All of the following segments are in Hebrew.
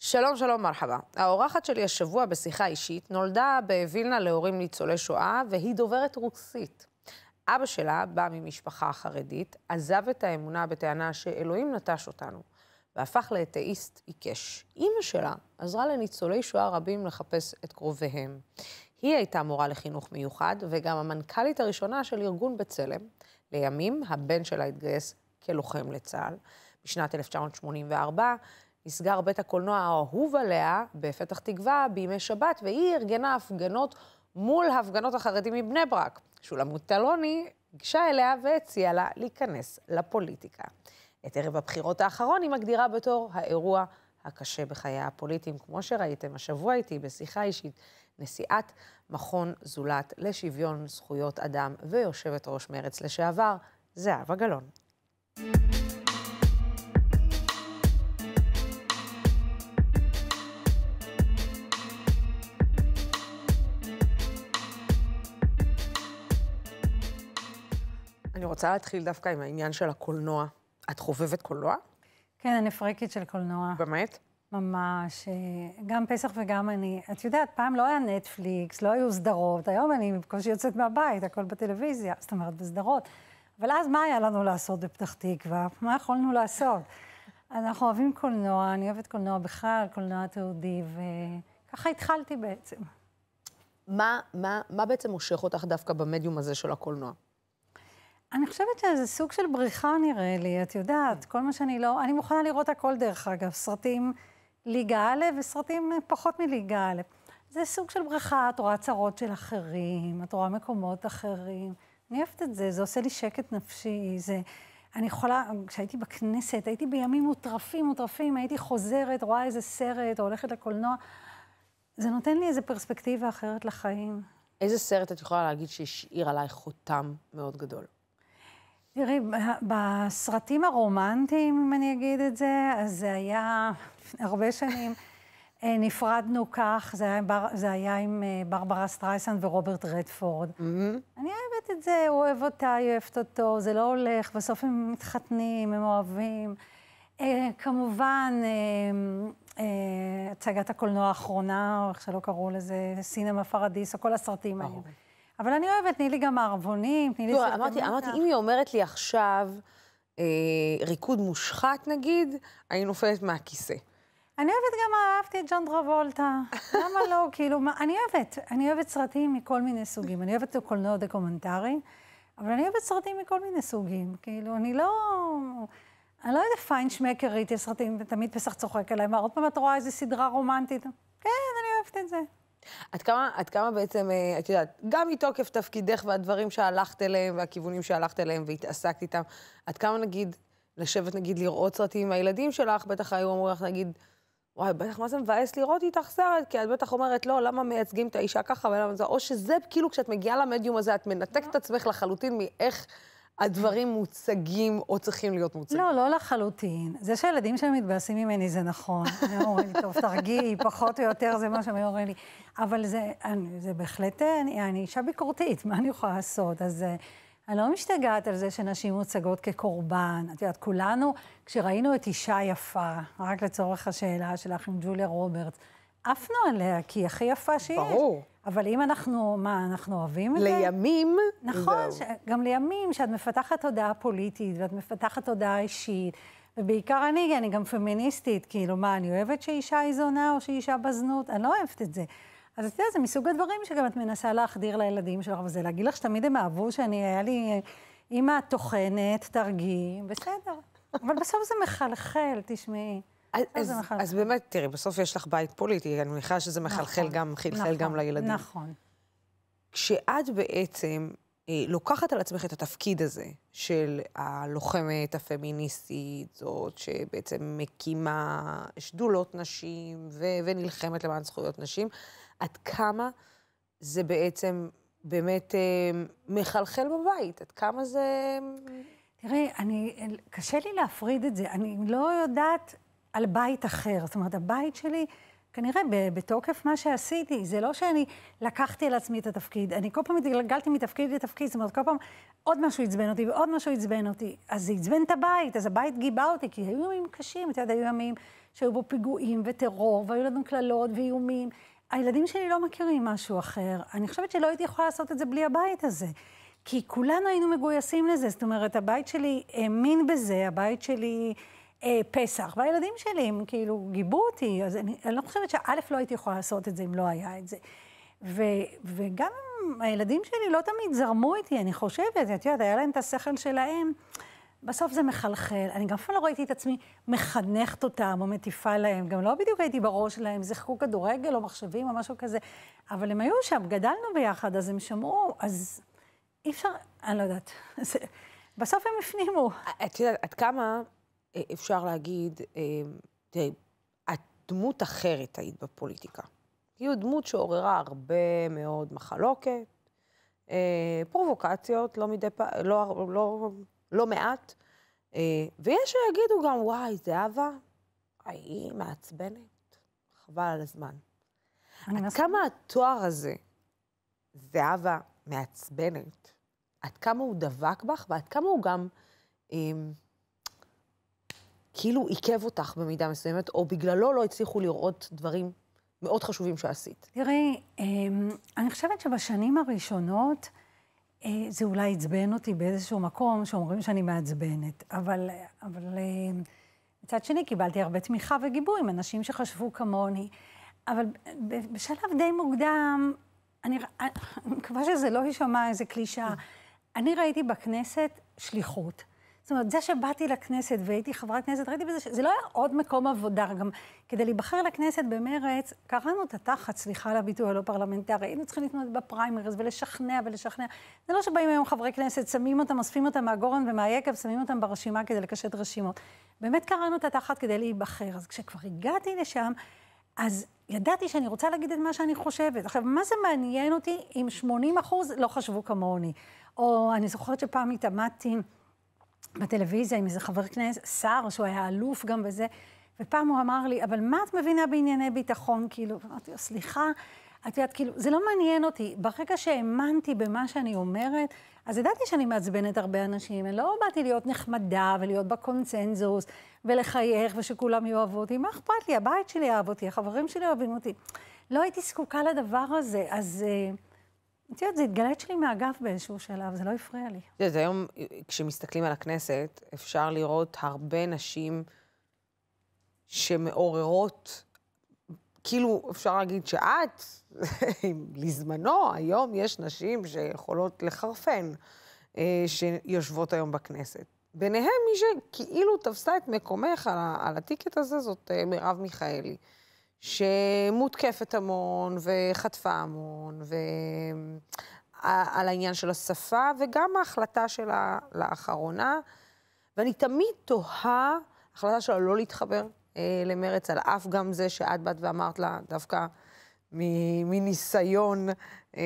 שלום, שלום, מרחבה. האורחת שלי השבוע בשיחה אישית נולדה בווילנה להורים ניצולי שואה, והיא דוברת רוסית. אבא שלה בא ממשפחה חרדית, עזב את האמונה בטענה שאלוהים נטש אותנו, והפך לאתאיסט עיקש. אימא שלה עזרה לניצולי שואה רבים לחפש את קרוביהם. היא הייתה מורה לחינוך מיוחד, וגם המנכ"לית הראשונה של ארגון בצלם. לימים, הבן שלה התגייס כלוחם לצה"ל. בשנת 1984, נסגר בית הקולנוע האהוב עליה בפתח תקווה בימי שבת, והיא ארגנה הפגנות מול הפגנות החרדים מבני ברק. שולמות אלוני הגשה אליה והציעה לה להיכנס לפוליטיקה. את ערב הבחירות האחרון היא מגדירה בתור האירוע הקשה בחיי הפוליטיים. כמו שראיתם, השבוע הייתי בשיחה אישית נשיאת מכון זולת לשוויון זכויות אדם ויושבת ראש מרצ לשעבר, זהבה גלאון. רוצה להתחיל דווקא עם העניין של הקולנוע. את חובבת קולנוע? כן, אני פריקית של קולנוע. באמת? ממש. אה, גם פסח וגם אני. את יודעת, פעם לא היה נטפליקס, לא היו סדרות, היום אני בקושי יוצאת מהבית, הכל בטלוויזיה, זאת אומרת, בסדרות. אבל אז מה היה לנו לעשות בפתח תקווה? מה יכולנו לעשות? אנחנו אוהבים קולנוע, אני אוהבת קולנוע בכלל, קולנוע תיעודי, וככה התחלתי בעצם. מה, מה, מה בעצם מושך אותך דווקא במדיום הזה של הקולנוע? אני חושבת שזה סוג של בריחה נראה לי, את יודעת, כן. כל מה שאני לא... אני מוכנה לראות הכל דרך אגב, סרטים ליגה א' וסרטים פחות מליגה א'. זה סוג של בריכה, את רואה צרות של אחרים, את רואה מקומות אחרים. אני אוהבת את זה, זה עושה לי שקט נפשי, זה... אני יכולה, כשהייתי בכנסת, הייתי בימים מוטרפים, מוטרפים, הייתי חוזרת, רואה איזה סרט, או הולכת לקולנוע. זה נותן לי איזו פרספקטיבה אחרת לחיים. איזה סרט את יכולה להגיד שהשאיר עלייך חותם מאוד גדול? תראי, בסרטים הרומנטיים, אם אני אגיד את זה, אז זה היה הרבה שנים. אה, נפרדנו כך, זה היה, בר, זה היה עם אה, ברברה סטרייסן ורוברט רדפורד. Mm-hmm. אני אוהבת את זה, הוא אוהב אותה, היא אוהבת אותו, זה לא הולך, בסוף הם מתחתנים, הם אוהבים. אה, כמובן, אה, אה, הצגת הקולנוע האחרונה, או איך שלא קראו לזה, סינמה פרדיס, או כל הסרטים האלה. אבל אני אוהבת, תני לי גם מערבונים, תני לי... לא, סרטונים. אמרתי, אמרתי, אם היא אומרת לי עכשיו אה, ריקוד מושחת נגיד, אני נופלת מהכיסא. אני אוהבת גם, אהבתי את ג'אן דרבולטה. למה לא? כאילו, מה, אני אוהבת. אני אוהבת סרטים מכל מיני סוגים. אני אוהבת קולנוע דוקומנטרי, אבל אני אוהבת סרטים מכל מיני סוגים. כאילו, אני לא... אני לא יודעת פיינשמקר ראיתי סרטים, ותמיד פסח צוחק עליהם, עוד פעם את רואה איזה סדרה רומנטית? כן, אני אוהבת את זה. עד כמה, עד כמה בעצם, אה, את יודעת, גם מתוקף תפקידך והדברים שהלכת אליהם והכיוונים שהלכת אליהם והתעסקת איתם, עד כמה נגיד, לשבת נגיד לראות סרטים עם הילדים שלך, בטח היו אמורים לך נגיד, וואי, בטח מה זה מבאס לראות איתך סרט, כי את בטח אומרת, לא, למה מייצגים את האישה ככה ולמה זה, או שזה כאילו כשאת מגיעה למדיום הזה, את מנתקת אוקיי. את עצמך לחלוטין מאיך... הדברים מוצגים או צריכים להיות מוצגים. לא, לא לחלוטין. זה שהילדים שלהם מתבאסים ממני זה נכון. הם אומרים לי, טוב, תרגיעי, פחות או יותר זה מה שהם אומרים לי. אבל זה, אני, זה בהחלט, אני, אני אישה ביקורתית, מה אני יכולה לעשות? אז... אה, אני לא משתגעת על זה שנשים מוצגות כקורבן. את יודעת, כולנו, כשראינו את אישה יפה, רק לצורך השאלה שלך עם ג'וליה רוברט, עפנו עליה, כי היא הכי יפה שיש. ברור. אבל אם אנחנו, מה, אנחנו אוהבים את זה? לימים, נכון, ש... גם לימים, שאת מפתחת תודעה פוליטית, ואת מפתחת תודעה אישית, ובעיקר אני, אני גם פמיניסטית, כאילו, מה, אני אוהבת שאישה היא זונה או שאישה בזנות? אני לא אוהבת את זה. אז את יודעת, זה מסוג הדברים שגם את מנסה להחדיר לילדים שלך, וזה להגיד לך שתמיד הם אהבו שאני, היה לי, אימא טוחנת, תרגי, בסדר. אבל בסוף זה מחלחל, תשמעי. אז, לא, אז, אז באמת, תראי, בסוף יש לך בית פוליטי, אני מניחה שזה מחלחל נכון, גם, חלחל נכון, גם לילדים. נכון. כשאת בעצם אה, לוקחת על עצמך את התפקיד הזה של הלוחמת הפמיניסטית, זאת שבעצם מקימה שדולות נשים ו- ונלחמת למען זכויות נשים, עד כמה זה בעצם באמת אה, מחלחל בבית? עד כמה זה... תראי, אני, קשה לי להפריד את זה. אני לא יודעת על בית אחר. זאת אומרת, הבית שלי, כנראה בתוקף מה שעשיתי, זה לא שאני לקחתי על עצמי את התפקיד, אני כל פעם התגלגלתי מתפקיד לתפקיד, זאת אומרת, כל פעם עוד משהו עצבן אותי ועוד משהו עצבן אותי. אז זה עצבן את הבית, אז הבית גיבה אותי, כי היו ימים קשים, אתה יודע, היו ימים שהיו בו פיגועים וטרור, והיו לנו קללות ואיומים. הילדים שלי לא מכירים משהו אחר. אני חושבת שלא הייתי יכולה לעשות את זה בלי הבית הזה. כי כולנו היינו מגויסים לזה, זאת אומרת, הבית שלי האמין בזה, הבית שלי... אה, פסח, והילדים שלי, הם כאילו גיבו אותי, אז אני, אני לא חושבת שא' לא הייתי יכולה לעשות את זה אם לא היה את זה. ו, וגם הילדים שלי לא תמיד זרמו איתי, אני חושבת, את יודעת, היה להם את השכל שלהם. בסוף זה מחלחל. אני גם אף פעם לא ראיתי את עצמי מחנכת אותם או מטיפה להם. גם לא בדיוק הייתי בראש שלהם, זיחקו כדורגל או מחשבים או משהו כזה. אבל הם היו שם, גדלנו ביחד, אז הם שמעו, אז אי אפשר, אני לא יודעת. בסוף הם הפנימו. את יודעת, עד כמה אה, אפשר להגיד, את אה, דמות אחרת היית בפוליטיקה. היא כאילו דמות שעוררה הרבה מאוד מחלוקת, אה, פרובוקציות, לא מדי פעם, לא, לא, לא מעט, ויש שיגידו גם, וואי, זהבה, היא מעצבנת, חבל על הזמן. עד מס... כמה התואר הזה, זהבה מעצבנת, עד כמה הוא דבק בך ועד כמה הוא גם... עם, כאילו עיכב אותך במידה מסוימת, או בגללו לא הצליחו לראות דברים מאוד חשובים שעשית. תראי, אמ, אני חושבת שבשנים הראשונות אה, זה אולי עצבן אותי באיזשהו מקום, שאומרים שאני מעצבנת, אבל, אבל אמ, מצד שני קיבלתי הרבה תמיכה וגיבוי עם אנשים שחשבו כמוני. אבל בשלב די מוקדם, אני מקווה שזה לא יישמע איזה קלישאה, כן. אני ראיתי בכנסת שליחות. זאת אומרת, זה שבאתי לכנסת והייתי חברת כנסת, ראיתי בזה, זה לא היה עוד מקום עבודה. גם כדי להיבחר לכנסת במרץ, קראנו את התחת, סליחה על הביטוי הלא פרלמנטרי, היינו צריכים להתמודד בפריימריז ולשכנע ולשכנע. זה לא שבאים היום חברי כנסת, שמים אותם, אוספים אותם מהגורן ומהיקב, שמים אותם ברשימה כדי לקשט רשימות. באמת קראנו את התחת כדי להיבחר. אז כשכבר הגעתי לשם, אז ידעתי שאני רוצה להגיד את מה שאני חושבת. עכשיו, מה זה מעניין אותי אם 80 אחוז לא חשבו כמוני? או אני זוכרת שפעם התעמדתי... בטלוויזיה עם איזה חבר כנסת, שר, שהוא היה אלוף גם בזה, ופעם הוא אמר לי, אבל מה את מבינה בענייני ביטחון? כאילו, אמרתי לו, סליחה, את יודעת, כאילו, זה לא מעניין אותי. ברגע שהאמנתי במה שאני אומרת, אז ידעתי שאני מעצבנת הרבה אנשים. אני לא באתי להיות נחמדה ולהיות בקונצנזוס ולחייך ושכולם יאהבו אותי. מה אכפת לי? הבית שלי אהב אותי, החברים שלי אוהבים אותי. לא הייתי זקוקה לדבר הזה, אז... Uh, את יודעת, זה התגלץ לי מהגף באיזשהו שלב, זה לא הפריע לי. את יודעת, היום, כשמסתכלים על הכנסת, אפשר לראות הרבה נשים שמעוררות, כאילו, אפשר להגיד שאת, לזמנו, היום יש נשים שיכולות לחרפן, אה, שיושבות היום בכנסת. ביניהם מי שכאילו תפסה את מקומך על, על הטיקט הזה, זאת אה, מרב מיכאלי. שמותקפת המון, וחטפה המון, ועל העניין של השפה, וגם ההחלטה שלה לאחרונה. ואני תמיד תוהה, החלטה שלה לא להתחבר אה, למרץ, על אף גם זה שאת באת ואמרת לה, דווקא מניסיון אה, אה,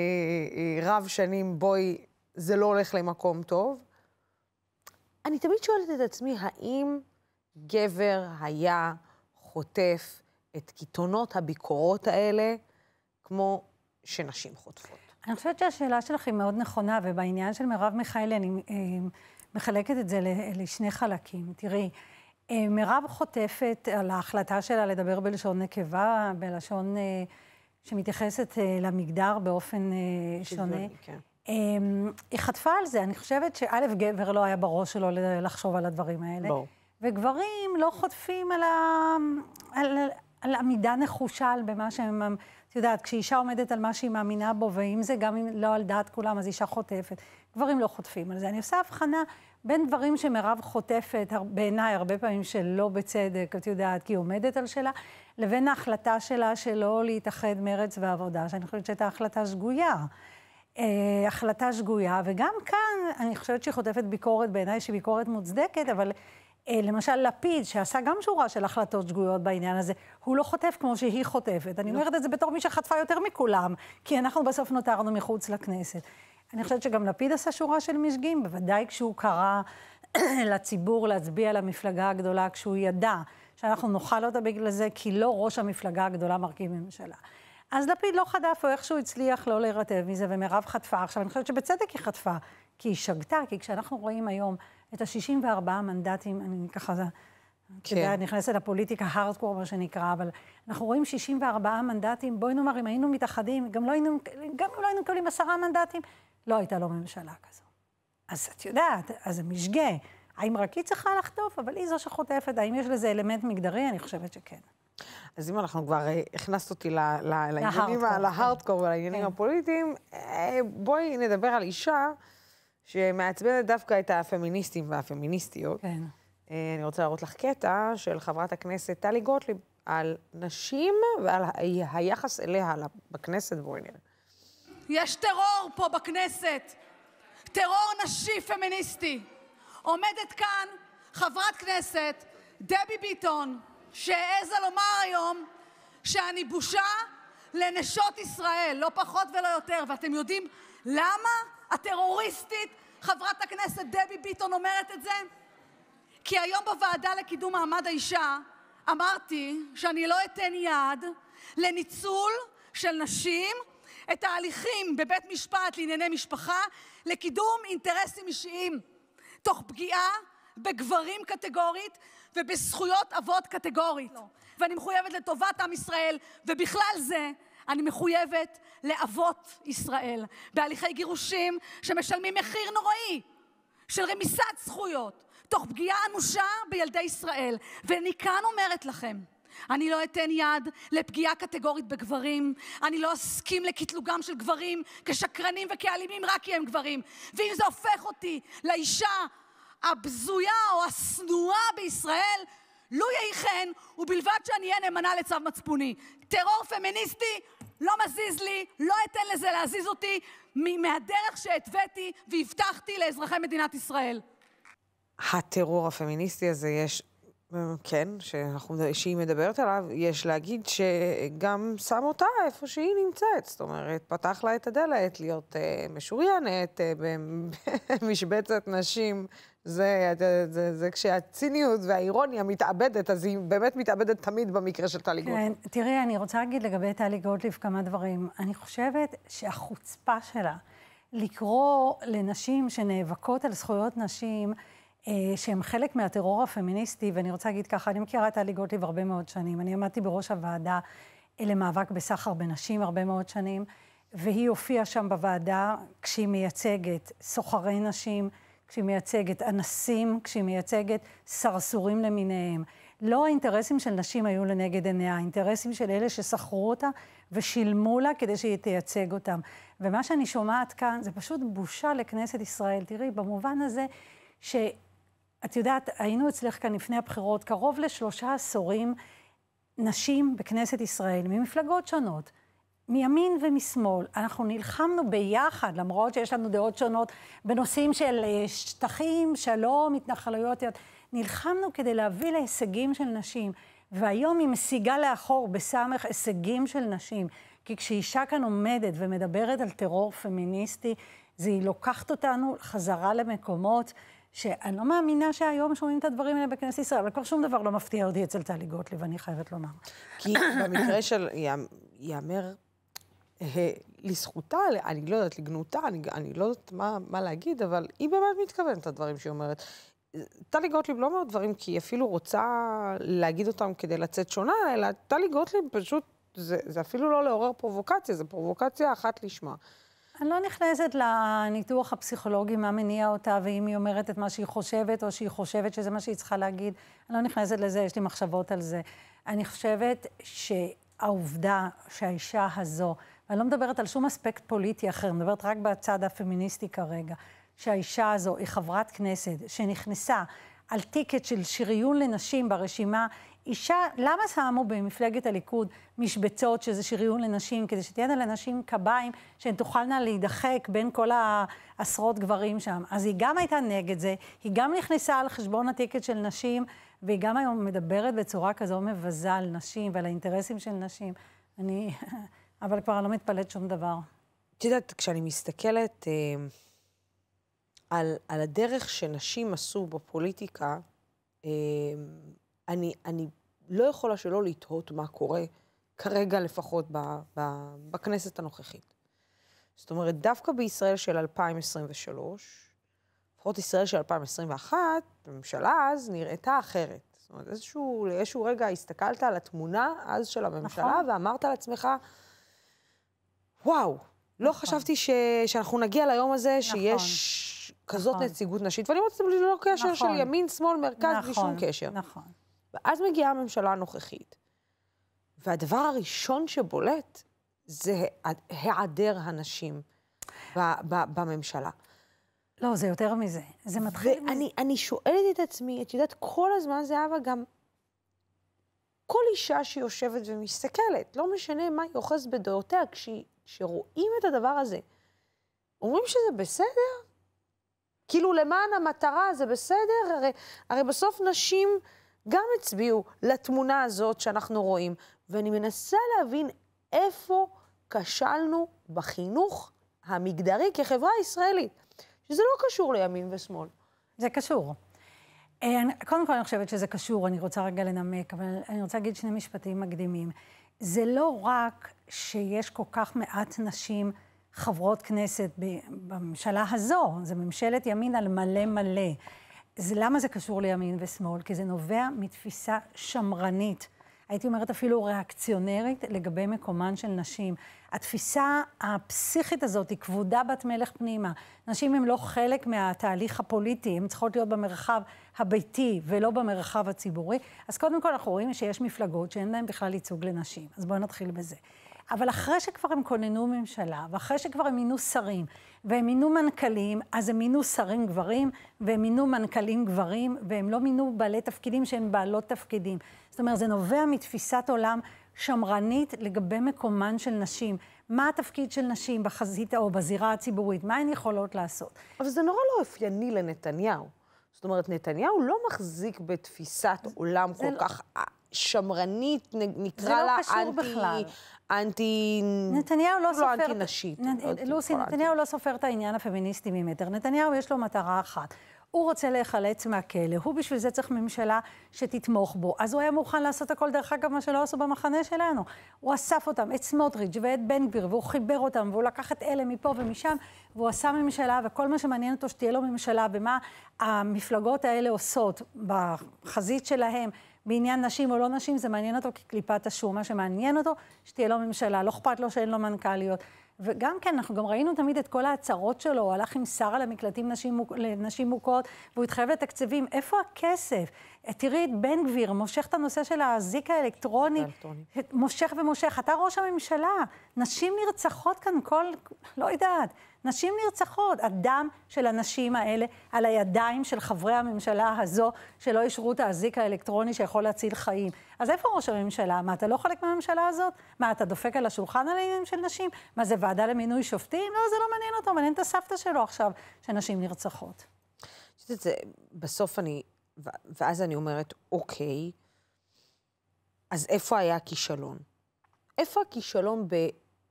רב שנים, בואי, זה לא הולך למקום טוב. אני תמיד שואלת את עצמי, האם גבר היה חוטף את קיתונות הביקורות האלה, כמו שנשים חוטפות. אני חושבת שהשאלה שלך היא מאוד נכונה, ובעניין של מרב מיכאלי אני אה, מחלקת את זה לשני חלקים. תראי, אה, מרב חוטפת על ההחלטה שלה לדבר בלשון נקבה, בלשון אה, שמתייחסת אה, למגדר באופן אה, שונה. כן. אה, היא חטפה על זה. אני חושבת שא', גבר לא היה בראש שלו לחשוב על הדברים האלה. ברור. וגברים לא חוטפים על, ה... על... על עמידה נחושה על במה שהם... את יודעת, כשאישה עומדת על מה שהיא מאמינה בו, ואם זה גם אם לא על דעת כולם, אז אישה חוטפת. גברים לא חוטפים על זה. אני עושה הבחנה בין דברים שמירב חוטפת, בעיניי, הרבה פעמים שלא בצדק, את יודעת, כי היא עומדת על שלה, לבין ההחלטה שלה שלא להתאחד מרץ ועבודה, שאני חושבת שהייתה החלטה שגויה. אה, החלטה שגויה, וגם כאן, אני חושבת שהיא חוטפת ביקורת, בעיניי שהיא ביקורת מוצדקת, אבל אה, למשל לפיד, שעשה גם שורה של החלטות שגויות בעניין הזה, הוא לא חוטף כמו שהיא חוטפת. אני לא. אומרת את זה בתור מי שחטפה יותר מכולם, כי אנחנו בסוף נותרנו מחוץ לכנסת. אני חושבת שגם לפיד עשה שורה של משגים, בוודאי כשהוא קרא לציבור להצביע למפלגה הגדולה, כשהוא ידע שאנחנו נאכל אותה בגלל זה, כי לא ראש המפלגה הגדולה מרכיב ממשלה. אז לפיד לא חדף, או איכשהו הצליח לא להירטב מזה, ומירב חטפה. עכשיו, אני חושבת שבצדק היא חטפה, כי היא שגתה, כי כשאנחנו רואים היום את ה-64 מנדטים, אני ככה, אתה כן. יודע, נכנסת לפוליטיקה הארדקור, מה שנקרא, אבל אנחנו רואים 64 מנדטים, בואי נאמר, אם היינו מתאחדים, גם, לא היינו, גם אם לא היינו מקבלים עשרה מנדטים, לא הייתה לו ממשלה כזו. אז את יודעת, אז זה משגה. האם רק היא צריכה לחטוף, אבל היא זו שחוטפת, האם יש לזה אלמנט מגדרי? אני חושבת שכן. אז אם אנחנו כבר אה, הכנסת אותי לעניינים, להארדקור כן. ולעניינים כן. הפוליטיים, אה, בואי נדבר על אישה שמעצבנת דווקא את הפמיניסטים והפמיניסטיות. כן. אה, אני רוצה להראות לך קטע של חברת הכנסת טלי גוטליב על נשים ועל היחס אליה בכנסת. בואי נראה. יש טרור פה בכנסת, טרור נשי פמיניסטי. עומדת כאן חברת כנסת, דבי ביטון, שהעזה לומר היום שאני בושה לנשות ישראל, לא פחות ולא יותר. ואתם יודעים למה הטרוריסטית חברת הכנסת דבי ביטון אומרת את זה? כי היום בוועדה לקידום מעמד האישה אמרתי שאני לא אתן יד לניצול של נשים את ההליכים בבית משפט לענייני משפחה לקידום אינטרסים אישיים, תוך פגיעה בגברים קטגורית ובזכויות אבות קטגורית. לא. ואני מחויבת לטובת עם ישראל, ובכלל זה אני מחויבת לאבות ישראל בהליכי גירושים שמשלמים מחיר נוראי של רמיסת זכויות תוך פגיעה אנושה בילדי ישראל. ואני כאן אומרת לכם, אני לא אתן יד לפגיעה קטגורית בגברים, אני לא אסכים לקטלוגם של גברים כשקרנים וכאלימים רק כי הם גברים. ואם זה הופך אותי לאישה הבזויה או השנואה בישראל, לו יהי כן, ובלבד שאני אהיה נאמנה לצו מצפוני. טרור פמיניסטי לא מזיז לי, לא אתן לזה להזיז אותי מהדרך שהתוויתי והבטחתי לאזרחי מדינת ישראל. הטרור הפמיניסטי הזה, יש אה, כן, שאנחנו, שהיא מדברת עליו, יש להגיד שגם שם אותה איפה שהיא נמצאת. זאת אומרת, פתח לה את הדלת להיות אה, משוריינת אה, במשבצת נשים. זה, זה, זה, זה כשהציניות והאירוניה מתאבדת, אז היא באמת מתאבדת תמיד במקרה של טלי גוטליב. כן, תראי, אני רוצה להגיד לגבי טלי גוטליב כמה דברים. אני חושבת שהחוצפה שלה לקרוא לנשים שנאבקות על זכויות נשים, אה, שהם חלק מהטרור הפמיניסטי, ואני רוצה להגיד ככה, אני מכירה את טלי גוטליב הרבה מאוד שנים. אני עמדתי בראש הוועדה אה, למאבק בסחר בנשים הרבה מאוד שנים, והיא הופיעה שם בוועדה כשהיא מייצגת סוחרי נשים, כשהיא מייצגת אנסים, כשהיא מייצגת סרסורים למיניהם. לא האינטרסים של נשים היו לנגד עיניה, האינטרסים של אלה שסחרו אותה ושילמו לה כדי שהיא תייצג אותם. ומה שאני שומעת כאן זה פשוט בושה לכנסת ישראל. תראי, במובן הזה ש... את יודעת, היינו אצלך כאן לפני הבחירות קרוב לשלושה עשורים נשים בכנסת ישראל ממפלגות שונות. מימין ומשמאל, אנחנו נלחמנו ביחד, למרות שיש לנו דעות שונות בנושאים של אה, שטחים, שלום, התנחלויות, נלחמנו כדי להביא להישגים של נשים. והיום היא משיגה לאחור בסמך הישגים של נשים. כי כשאישה כאן עומדת ומדברת על טרור פמיניסטי, זה היא לוקחת אותנו חזרה למקומות שאני לא מאמינה שהיום שומעים את הדברים האלה בכנסת ישראל, אבל כבר שום דבר לא מפתיע אותי אצל טלי גוטליב, אני חייבת לומר. כי במקרה של, ייאמר אה, לזכותה, אני לא יודעת, לגנותה, אני, אני לא יודעת מה, מה להגיד, אבל היא באמת מתכוונת לדברים שהיא אומרת. טלי גוטליב לא אומרת דברים כי היא אפילו רוצה להגיד אותם כדי לצאת שונה, אלא טלי גוטליב פשוט, זה, זה אפילו לא לעורר פרובוקציה, זה פרובוקציה אחת לשמה. אני לא נכנסת לניתוח הפסיכולוגי, מה מניע אותה, ואם היא אומרת את מה שהיא חושבת, או שהיא חושבת שזה מה שהיא צריכה להגיד. אני לא נכנסת לזה, יש לי מחשבות על זה. אני חושבת שהעובדה שהאישה הזו, ואני לא מדברת על שום אספקט פוליטי אחר, אני מדברת רק בצד הפמיניסטי כרגע, שהאישה הזו היא חברת כנסת, שנכנסה על טיקט של שריון לנשים ברשימה, אישה, למה שמו במפלגת הליכוד משבצות, שזה שריון לנשים, כדי שתהיינה לנשים קביים, שהן תוכלנה להידחק בין כל העשרות גברים שם? אז היא גם הייתה נגד זה, היא גם נכנסה על חשבון הטיקט של נשים, והיא גם היום מדברת בצורה כזו מבזה על נשים ועל האינטרסים של נשים. אני, אבל כבר לא מתפלאת שום דבר. את יודעת, כשאני מסתכלת אה, על, על הדרך שנשים עשו בפוליטיקה, אה, אני, אני לא יכולה שלא לתהות מה קורה, כרגע לפחות ב, ב, בכנסת הנוכחית. זאת אומרת, דווקא בישראל של 2023, לפחות ישראל של 2021, הממשלה אז נראתה אחרת. זאת אומרת, איזשהו, לאיזשהו רגע הסתכלת על התמונה אז של הממשלה, נכון. ואמרת לעצמך, וואו, לא נכון. חשבתי ש... שאנחנו נגיע ליום הזה נכון. שיש כזאת נכון. נציגות נשית, ואני אומרת זה ללא קשר נכון. של ימין, שמאל, מרכז, נכון. בלי שום נכון. קשר. נכון. ואז מגיעה הממשלה הנוכחית, והדבר הראשון שבולט זה היעדר הנשים בממשלה. לא, זה יותר מזה. זה מתחיל... ואני מזה... אני שואלת את עצמי, את יודעת, כל הזמן, זהבה, גם כל אישה שיושבת ומסתכלת, לא משנה מה היא אוחזת בדעותיה, כשרואים את הדבר הזה, אומרים שזה בסדר? כאילו, למען המטרה זה בסדר? הרי, הרי בסוף נשים... גם הצביעו לתמונה הזאת שאנחנו רואים, ואני מנסה להבין איפה כשלנו בחינוך המגדרי כחברה ישראלית, שזה לא קשור לימין ושמאל. זה קשור. אה, קודם כל, אני חושבת שזה קשור, אני רוצה רגע לנמק, אבל אני רוצה להגיד שני משפטים מקדימים. זה לא רק שיש כל כך מעט נשים חברות כנסת בממשלה הזו, זו ממשלת ימין על מלא מלא. זה, למה זה קשור לימין ושמאל? כי זה נובע מתפיסה שמרנית. הייתי אומרת אפילו ריאקציונרית, לגבי מקומן של נשים. התפיסה הפסיכית הזאת היא כבודה בת מלך פנימה. נשים הן לא חלק מהתהליך הפוליטי, הן צריכות להיות במרחב הביתי ולא במרחב הציבורי. אז קודם כל אנחנו רואים שיש מפלגות שאין להן בכלל ייצוג לנשים, אז בואו נתחיל בזה. אבל אחרי שכבר הם כוננו ממשלה, ואחרי שכבר הם מינו שרים, והם מינו מנכ"לים, אז הם מינו שרים גברים, והם מינו מנכ"לים גברים, והם לא מינו בעלי תפקידים שהם בעלות תפקידים. זאת אומרת, זה נובע מתפיסת עולם שמרנית לגבי מקומן של נשים. מה התפקיד של נשים בחזית או בזירה הציבורית? מה הן יכולות לעשות? אבל זה נורא לא אופייני לנתניהו. זאת אומרת, נתניהו לא מחזיק בתפיסת עולם לא- כל לא... כך שמרנית, נקרא לא לה לא אנטי... בכלל. אנטי... נתניהו לא, לא סופר... לא אנטי-נשית. נ... לוסי, נתניהו לא סופר את העניין הפמיניסטי ממטר. נתניהו יש לו מטרה אחת. הוא רוצה להיחלץ מהכלא, הוא בשביל זה צריך ממשלה שתתמוך בו. אז הוא היה מוכן לעשות הכל, דרך אגב, מה שלא עשו במחנה שלנו. הוא אסף אותם, את סמוטריץ' ואת בן גביר, והוא חיבר אותם, והוא לקח את אלה מפה ומשם, והוא עשה ממשלה, וכל מה שמעניין אותו שתהיה לו ממשלה, ומה המפלגות האלה עושות בחזית שלהם. בעניין נשים או לא נשים, זה מעניין אותו כקליפת השום. מה שמעניין אותו, שתהיה לו ממשלה, לא אכפת לו שאין לו מנכ"ליות. וגם כן, אנחנו גם ראינו תמיד את כל ההצהרות שלו, הוא הלך עם שרה למקלטים המקלטים נשים, לנשים מוכות, והוא התחייב לתקציבים. איפה הכסף? אה, תראי את בן גביר, מושך את הנושא של האזיק האלקטרוני, מושך ומושך. אתה ראש הממשלה, נשים נרצחות כאן כל, לא יודעת. נשים נרצחות. הדם של הנשים האלה על הידיים של חברי הממשלה הזו, שלא אישרו את האזיק האלקטרוני שיכול להציל חיים. אז איפה ראש הממשלה? מה, אתה לא חלק מהממשלה הזאת? מה, אתה דופק על השולחן על העניינים של נשים? מה, זה ועדה למינוי שופטים? לא, זה לא מעניין אותו, מעניין את הסבתא שלו עכשיו, שנשים נרצחות. זה, בסוף אני, ואז אני אומרת, אוקיי, אז איפה היה הכישלון? איפה הכישלון ב,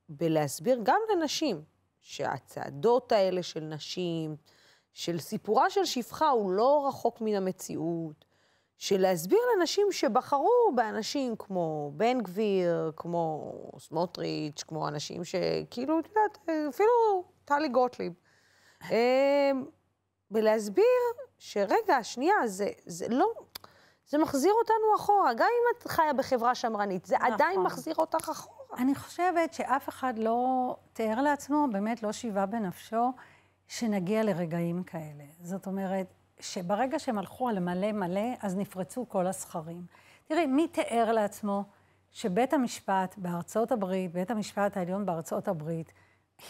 בלהסביר גם לנשים שהצעדות האלה של נשים, של סיפורה של שפחה, הוא לא רחוק מן המציאות. של להסביר לנשים שבחרו באנשים כמו בן גביר, כמו סמוטריץ', כמו אנשים שכאילו, את יודעת, אפילו טלי גוטליב. אמ, ולהסביר שרגע, שנייה, זה, זה לא, זה מחזיר אותנו אחורה. גם אם את חיה בחברה שמרנית, זה נכון. עדיין מחזיר אותך אחורה. אני חושבת שאף אחד לא תיאר לעצמו, באמת לא שיווה בנפשו, שנגיע לרגעים כאלה. זאת אומרת, שברגע שהם הלכו על מלא מלא, אז נפרצו כל הסכרים. תראי, מי תיאר לעצמו שבית המשפט בארצות הברית, בית המשפט העליון בארצות הברית,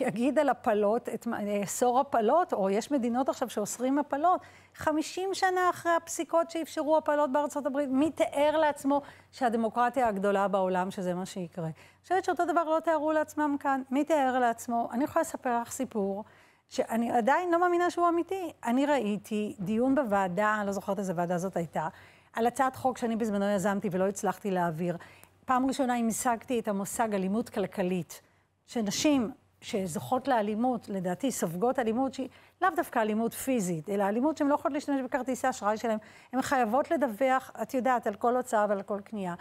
יגיד על הפלות, את, אסור אה, הפלות, או יש מדינות עכשיו שאוסרים הפלות, 50 שנה אחרי הפסיקות שאפשרו הפלות בארצות הברית, מי תיאר לעצמו שהדמוקרטיה הגדולה בעולם, שזה מה שיקרה? אני חושבת שאותו דבר לא תיארו לעצמם כאן. מי תיאר לעצמו? אני יכולה לספר לך סיפור. שאני עדיין לא מאמינה שהוא אמיתי. אני ראיתי דיון בוועדה, אני לא זוכרת איזה ועדה זאת הייתה, על הצעת חוק שאני בזמנו יזמתי ולא הצלחתי להעביר. פעם ראשונה המשגתי את המושג אלימות כלכלית, שנשים שזוכות לאלימות, לדעתי סופגות אלימות שהיא לאו דווקא אלימות פיזית, אלא אלימות שהן לא יכולות להשתמש בכרטיסי אשראי שלהן, הן חייבות לדווח, את יודעת, על כל הוצאה ועל כל קנייה.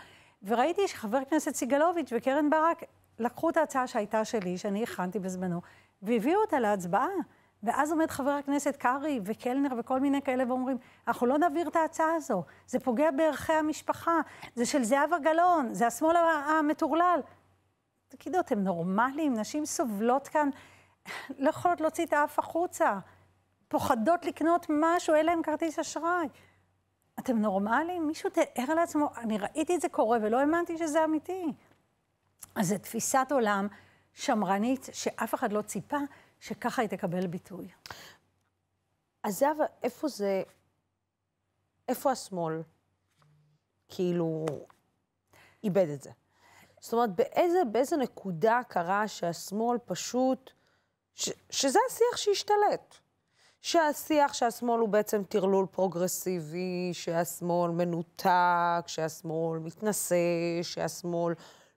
וראיתי שחבר הכנסת סיגלוביץ' וקרן ברק לקחו את ההצעה שהייתה שלי, שאני הכנתי בזמנו, והביאו אותה להצבעה. ואז עומד חבר הכנסת קרעי וקלנר וכל מיני כאלה ואומרים, אנחנו לא נעביר את ההצעה הזו, זה פוגע בערכי המשפחה, זה של זהבה גלאון, זה השמאל המטורלל. תגידו, אתם נורמליים? נשים סובלות כאן, לא יכולות להוציא את האף החוצה, פוחדות לקנות משהו, אין להם כרטיס אשראי. אתם נורמליים? מישהו תאר לעצמו, אני ראיתי את זה קורה ולא האמנתי שזה אמיתי. אז זו תפיסת עולם שמרנית, שאף אחד לא ציפה שככה היא תקבל ביטוי. אז זהבה, איפה זה... איפה השמאל? כאילו, איבד את זה. זאת אומרת, באיזה, באיזה נקודה קרה שהשמאל פשוט... ש, שזה השיח שהשתלט. שהשיח שהשמאל הוא בעצם טרלול פרוגרסיבי, שהשמאל מנותק, שהשמאל מתנשא, שהשמאל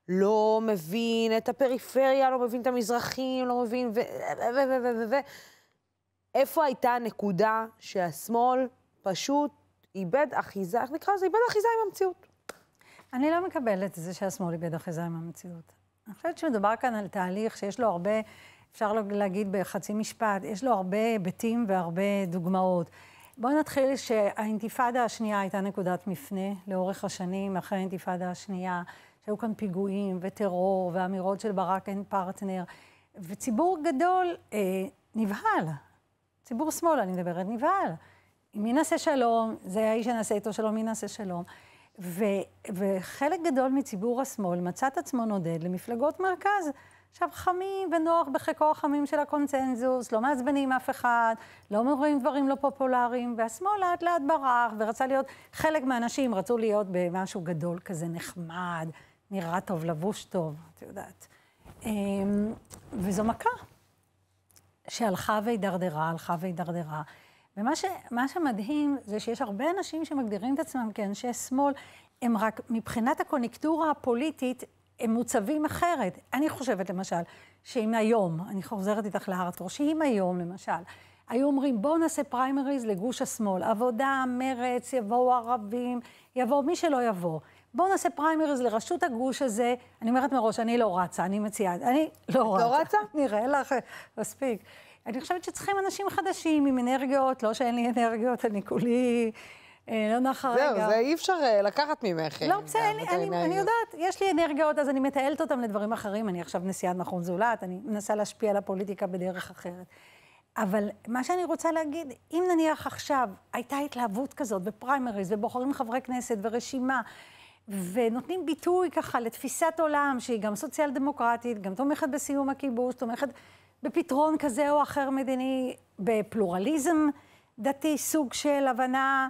לא מבין את הפריפריה, לא מבין את המזרחים, לא מבין ו... ו... ו... ו... ו... ו... איפה הייתה הנקודה שהשמאל פשוט איבד אחיזה, איך נקרא לזה? איבד אחיזה עם המציאות. אני לא מקבלת את זה שהשמאל איבד אחיזה עם המציאות. אני חושבת שמדובר כאן על תהליך שיש לו הרבה, אפשר לא להגיד בחצי משפט, יש לו הרבה היבטים והרבה דוגמאות. בואו נתחיל שהאינתיפאדה השנייה הייתה נקודת מפנה לאורך השנים, אחרי האינתיפאדה השנייה, שהיו כאן פיגועים וטרור ואמירות של ברק אין פרטנר, וציבור גדול אה, נבהל, ציבור שמאל, אני מדברת, נבהל. מי נעשה שלום, זה האיש שנעשה איתו שלום, מי נעשה שלום. ו, וחלק גדול מציבור השמאל מצא את עצמו נודד למפלגות מרכז. עכשיו, חמים ונוח בחיקו החמים של הקונצנזוס, לא מעצבנים אף אחד, לא אומרים דברים לא פופולריים, והשמאל לאט לאט ברח, ורצה להיות, חלק מהאנשים רצו להיות במשהו גדול כזה נחמד, נראה טוב, לבוש טוב, את יודעת. אמ, וזו מכה שהלכה והידרדרה, הלכה והידרדרה. ומה ש, שמדהים זה שיש הרבה אנשים שמגדירים את עצמם כאנשי שמאל, הם רק, מבחינת הקוניקטורה הפוליטית, הם מוצבים אחרת. אני חושבת, למשל, שאם היום, אני חוזרת איתך להרטור, שאם היום, למשל, היו אומרים, בואו נעשה פריימריז לגוש השמאל, עבודה, מרץ, יבואו ערבים, יבואו מי שלא יבוא. בואו נעשה פריימריז לראשות הגוש הזה. אני אומרת מראש, אני לא רצה, אני מציעה, אני לא רצה. לא רצה? נראה לך, מספיק. אני חושבת שצריכים אנשים חדשים עם אנרגיות, לא שאין לי אנרגיות, אני כולי... אה, לא נחה רגע. זהו, זה אי אפשר אה, לקחת ממך. אה, לא, בסדר, אני, אני אני יודעת, יש לי אנרגיות, אז אני מתעלת אותן לדברים אחרים. אני עכשיו נשיאת מכון זולת, אני מנסה להשפיע על הפוליטיקה בדרך אחרת. אבל מה שאני רוצה להגיד, אם נניח עכשיו הייתה התלהבות כזאת בפריימריז, ובוחרים חברי כנסת ורשימה, ונותנים ביטוי ככה לתפיסת עולם שהיא גם סוציאל דמוקרטית, גם תומכת בסיום הכיבוש, תומכת... בפתרון כזה או אחר מדיני, בפלורליזם דתי, סוג של הבנה.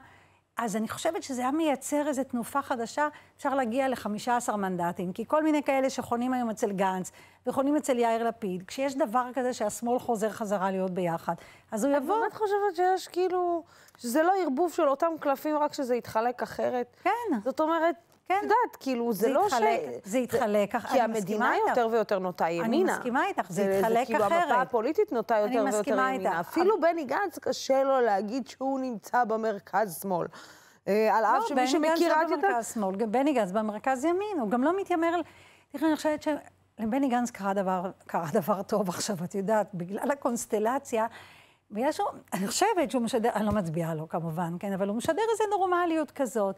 אז אני חושבת שזה היה מייצר איזו תנופה חדשה, אפשר להגיע ל-15 מנדטים, כי כל מיני כאלה שחונים היום אצל גנץ וחונים אצל יאיר לפיד, כשיש דבר כזה שהשמאל חוזר חזרה להיות ביחד, אז הוא יבוא... את באמת חושבת שיש כאילו, שזה לא ערבוב של אותם קלפים, רק שזה יתחלק אחרת? כן. זאת אומרת, כן. את יודעת, כאילו, זה, זה לא התחלק, ש... זה התחלק זה... כי המדינה יותר ויותר נוטה ימינה. אני מסכימה איתך, זה, זה התחלק כאילו, אחרת. כאילו, המפה הפוליטית נוטה יותר ויותר ימינה. איתך. אפילו בני גנץ, קשה לו להגיד שהוא נמצא במרכז-שמאל. אה, על אף לא, שמי שמכירה לא את יותר... לא, בני גנץ במרכז שמאל, בני גנץ במרכז ימין, הוא גם לא מתיימר... תראי, אני חושבת שלבני גנץ קרה דבר, קרה דבר טוב עכשיו, את יודעת, בגלל הקונסטלציה. ויש, לו, אני חושבת שהוא משדר, אני לא מצביעה לו כמובן, כן, אבל הוא משדר איזו נורמליות כזאת.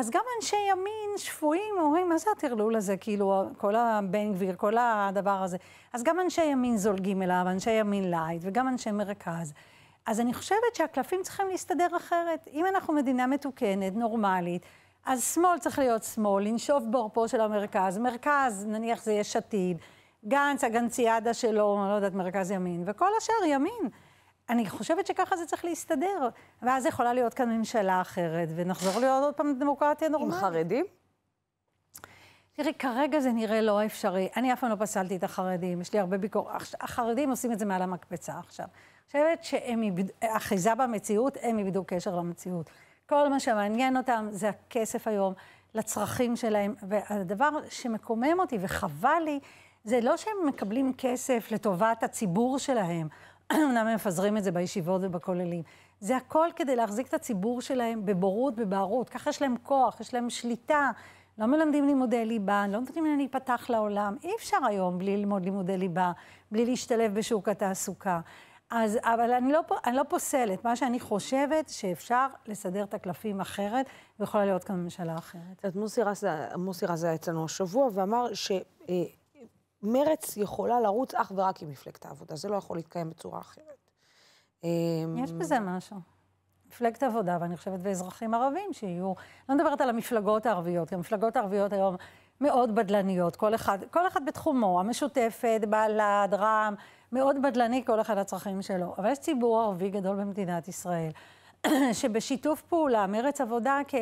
אז גם אנשי ימין שפויים אומרים, מה זה הטרלול הזה? כאילו, כל הבן גביר, כל הדבר הזה. אז גם אנשי ימין זולגים אליו, אנשי ימין לייט, וגם אנשי מרכז. אז אני חושבת שהקלפים צריכים להסתדר אחרת. אם אנחנו מדינה מתוקנת, נורמלית, אז שמאל צריך להיות שמאל, לנשוף בעורפו של המרכז. מרכז, נניח זה יש עתיד, גנץ, הגנציאדה שלו, אני לא יודעת, מרכז ימין, וכל השאר ימין. אני חושבת שככה זה צריך להסתדר, ואז יכולה להיות כאן ממשלה אחרת, ונחזור להיות עוד פעם דמוקרטיה נורמלית. עם חרדים? תראי, כרגע זה נראה לא אפשרי. אני אף פעם לא פסלתי את החרדים, יש לי הרבה ביקורת. החרדים עושים את זה מעל המקפצה עכשיו. אני חושבת שהם איבדו, אחיזה במציאות, הם איבדו קשר למציאות. כל מה שמעניין אותם זה הכסף היום, לצרכים שלהם. והדבר שמקומם אותי וחבל לי, זה לא שהם מקבלים כסף לטובת הציבור שלהם, אמנם הם מפזרים את זה בישיבות ובכוללים. זה הכל כדי להחזיק את הציבור שלהם בבורות, בבערות. ככה יש להם כוח, יש להם שליטה. לא מלמדים לימודי ליבה, לא נותנים להם להיפתח לעולם. אי אפשר היום בלי ללמוד לימודי ליבה, בלי להשתלב בשוק התעסוקה. אז, אבל אני לא, אני לא פוסלת. מה שאני חושבת, שאפשר לסדר את הקלפים אחרת, ויכולה להיות כאן ממשלה אחרת. מוסי רז היה אצלנו השבוע ואמר ש... אה, מרץ יכולה לרוץ אך ורק עם מפלגת העבודה, זה לא יכול להתקיים בצורה אחרת. אמ, יש בזה משהו. מפלגת העבודה, ואני חושבת, ואזרחים ערבים שיהיו, לא מדברת על המפלגות הערביות, כי המפלגות הערביות היום מאוד בדלניות, כל אחד, כל אחד בתחומו, המשותפת, בל"ד, רע"מ, מאוד בדלני, כל אחד הצרכים שלו. אבל יש ציבור ערבי גדול במדינת ישראל, שבשיתוף פעולה, מרץ עבודה כ,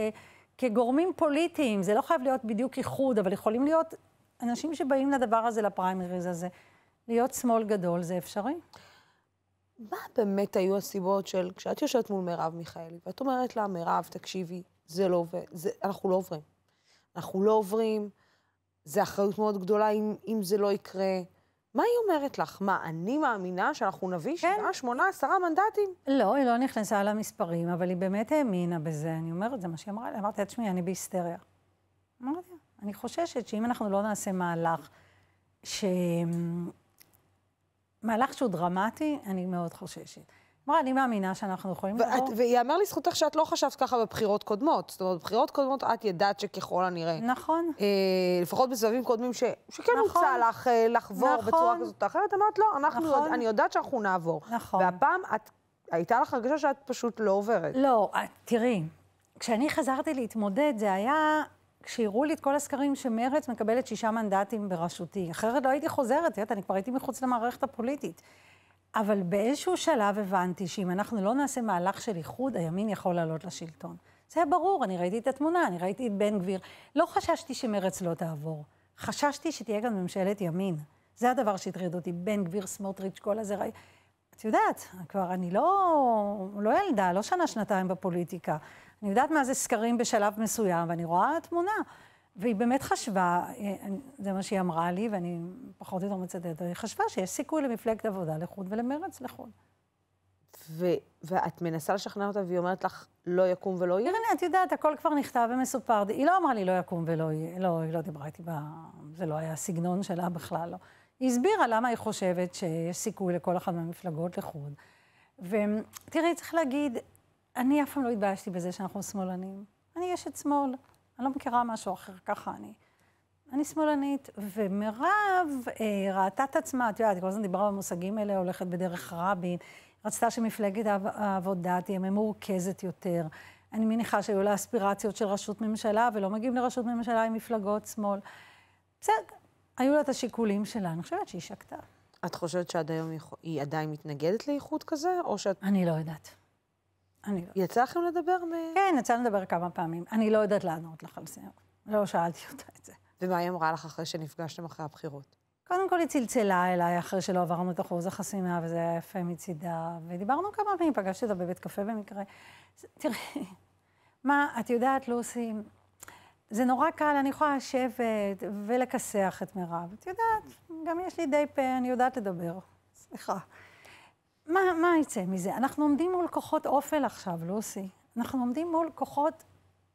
כגורמים פוליטיים, זה לא חייב להיות בדיוק איחוד, אבל יכולים להיות אנשים שבאים לדבר הזה, לפריימריז הזה, להיות שמאל גדול, זה אפשרי? מה באמת היו הסיבות של, כשאת יושבת מול מירב מיכאלי, ואת אומרת לה, מירב, תקשיבי, זה לא עובד, זה, אנחנו לא עוברים. אנחנו לא עוברים, זו אחריות מאוד גדולה אם, אם זה לא יקרה. מה היא אומרת לך? מה, אני מאמינה שאנחנו נביא כן. שבעה, שמונה, עשרה מנדטים? לא, היא לא נכנסה למספרים, אבל היא באמת האמינה בזה. אני אומרת, זה מה שהיא אמרה לי. אמרתי לה, תשמעי, אני בהיסטריה. אמרתי אני חוששת שאם אנחנו לא נעשה מהלך, ש... מהלך שהוא דרמטי, אני מאוד חוששת. כלומר, אני מאמינה שאנחנו יכולים ואת, לבוא... וייאמר לזכותך שאת לא חשבת ככה בבחירות קודמות. זאת אומרת, בבחירות קודמות את ידעת שככל הנראה. נכון. אה, לפחות בסבבים קודמים ש, שכן נכון. הוצע לך אה, לחבור נכון. בצורה כזאת או אחרת, אמרת, לא, אנחנו לא נכון. יודע, אני יודעת שאנחנו נעבור. נכון. והפעם את, הייתה לך הרגשה שאת פשוט לא עוברת. לא, תראי, כשאני חזרתי להתמודד, זה היה כשהראו לי את כל הסקרים שמרצ מקבלת שישה מנדטים בראשותי. אחרת לא הייתי חוזרת, יודעת, אני כבר הייתי מחוץ למערכת הפוליטית. אבל באיזשהו שלב הבנתי שאם אנחנו לא נעשה מהלך של איחוד, הימין יכול לעלות לשלטון. זה היה ברור, אני ראיתי את התמונה, אני ראיתי את בן גביר. לא חששתי שמרץ לא תעבור, חששתי שתהיה גם ממשלת ימין. זה הדבר שהטריד אותי, בן גביר, סמוטריץ', כל הזה. את יודעת, כבר אני לא, לא ילדה, לא שנה-שנתיים בפוליטיקה. אני יודעת מה זה סקרים בשלב מסוים, ואני רואה תמונה. והיא באמת חשבה, אה, זה מה שהיא אמרה לי, ואני פחות או יותר מצטטת, היא חשבה שיש סיכוי למפלגת עבודה לחוד ולמרץ לחוד. ו- ואת מנסה לשכנע אותה והיא אומרת לך, לא יקום ולא יהיה? תראי, את יודעת, הכל כבר נכתב ומסופר. היא לא אמרה לי, לא יקום ולא יהיה. לא, היא לא דיברה איתי, ב... זה לא היה הסגנון שלה בכלל, לא. היא הסבירה למה היא חושבת שיש סיכוי לכל אחת מהמפלגות לחוד. ותראי, צריך להגיד, אני אף פעם לא התביישתי בזה שאנחנו שמאלנים. אני אשת שמאל, אני לא מכירה משהו אחר, ככה אני. אני שמאלנית, ומירב אה, ראתה את עצמה, את יודעת, היא כל הזמן דיברה במושגים האלה, הולכת בדרך רבין, רצתה שמפלגת העבודה תהיה ממורכזת יותר. אני מניחה שהיו לה אספירציות של ראשות ממשלה, ולא מגיעים לראשות ממשלה עם מפלגות שמאל. בסדר, היו לה את השיקולים שלה, אני חושבת שהיא שקטה. את חושבת שעד היום היא עדיין מתנגדת לאיחוד כזה, או שאת... אני לא יודעת. אני לא... יצא לכם לדבר מ... כן, יצא לדבר כמה פעמים. אני לא יודעת לענות לך על זה. לא שאלתי אותה את זה. ומה היא אמרה לך אחרי שנפגשתם אחרי הבחירות? קודם כל היא צלצלה אליי אחרי שלא עברנו את אחוז החסימה, וזה היה יפה מצידה, ודיברנו כמה פעמים, פגשתי אותה בבית קפה במקרה. תראי, מה, את יודעת, לוסי, זה נורא קל, אני יכולה לשבת ולכסח את מירב. את יודעת, גם יש לי די פה, אני יודעת לדבר. סליחה. מה, מה יצא מזה? אנחנו עומדים מול כוחות אופל עכשיו, לוסי. אנחנו עומדים מול כוחות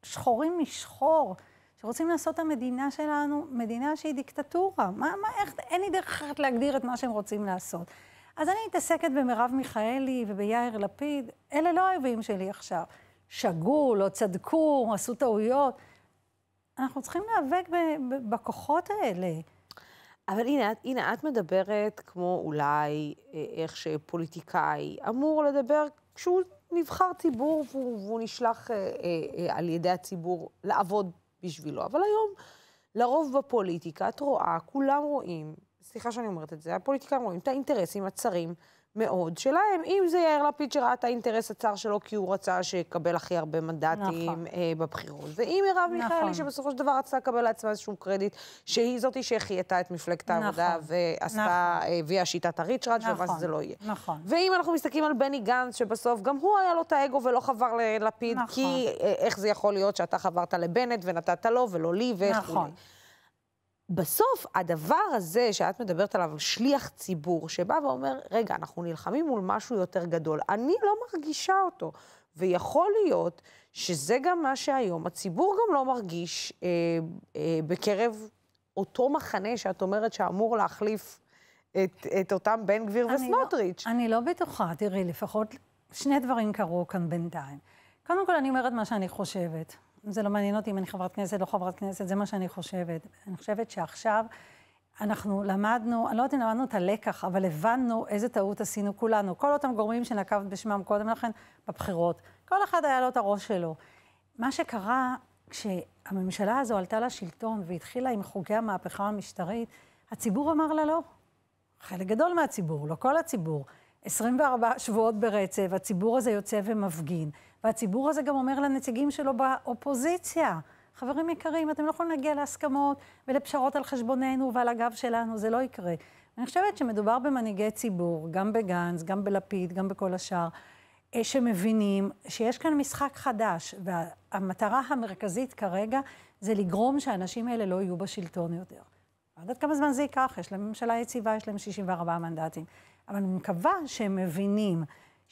שחורים משחור, שרוצים לעשות את המדינה שלנו מדינה שהיא דיקטטורה. מה, מה, איך, אין לי דרך אחרת להגדיר את מה שהם רוצים לעשות. אז אני מתעסקת במרב מיכאלי וביאיר לפיד, אלה לא האויבים שלי עכשיו. שגו, לא צדקו, עשו טעויות. אנחנו צריכים להיאבק בכוחות האלה. אבל הנה, הנה, את מדברת כמו אולי אה, איך שפוליטיקאי אמור לדבר כשהוא נבחר ציבור והוא, והוא נשלח אה, אה, אה, על ידי הציבור לעבוד בשבילו. אבל היום, לרוב בפוליטיקה, את רואה, כולם רואים, סליחה שאני אומרת את זה, הפוליטיקאים רואים את האינטרסים הצרים מאוד שלהם. אם זה יאיר לפיד שראה את האינטרס הצר שלו כי הוא רצה שיקבל הכי הרבה מנדטים נכון. uh, בבחירות, ואם מרב נכון. מיכאלי שבסופו של דבר רצתה לקבל לעצמה איזשהו קרדיט, שהיא זאתי שהחייתה את מפלגת נכון. העבודה ועשתה, נכון. אה, הביאה שיטת הריצ'ראץ' נכון. ומה שזה לא יהיה. נכון. ואם אנחנו מסתכלים על בני גנץ, שבסוף גם הוא היה לו את האגו ולא חבר ללפיד, נכון. כי אה, איך זה יכול להיות שאתה חברת לבנט ונתת לו ולא לי וכו'. נכון. בסוף, הדבר הזה שאת מדברת עליו, שליח ציבור, שבא ואומר, רגע, אנחנו נלחמים מול משהו יותר גדול, אני לא מרגישה אותו. ויכול להיות שזה גם מה שהיום הציבור גם לא מרגיש אה, אה, בקרב אותו מחנה שאת אומרת שאמור להחליף את, את אותם בן גביר לא- וסמוטריץ'. לא, אני לא בטוחה, תראי, לפחות שני דברים קרו כאן בינתיים. קודם כל, אני אומרת מה שאני חושבת. זה לא מעניין אותי אם אני חברת כנסת, לא חברת כנסת, זה מה שאני חושבת. אני חושבת שעכשיו אנחנו למדנו, אני לא יודעת אם למדנו את הלקח, אבל הבנו איזה טעות עשינו כולנו. כל אותם גורמים שנקבת בשמם קודם לכן בבחירות. כל אחד היה לו את הראש שלו. מה שקרה, כשהממשלה הזו עלתה לשלטון והתחילה עם חוגי המהפכה המשטרית, הציבור אמר לה לא. חלק גדול מהציבור, לא כל הציבור. 24 שבועות ברצף, הציבור הזה יוצא ומפגין. והציבור הזה גם אומר לנציגים שלו באופוזיציה, חברים יקרים, אתם לא יכולים להגיע להסכמות ולפשרות על חשבוננו ועל הגב שלנו, זה לא יקרה. אני חושבת שמדובר במנהיגי ציבור, גם בגנץ, גם בלפיד, גם בכל השאר, אה, שמבינים שיש כאן משחק חדש, והמטרה המרכזית כרגע זה לגרום שהאנשים האלה לא יהיו בשלטון יותר. לא יודעת כמה זמן זה ייקח, יש להם ממשלה יציבה, יש להם 64 מנדטים. אבל אני מקווה שהם מבינים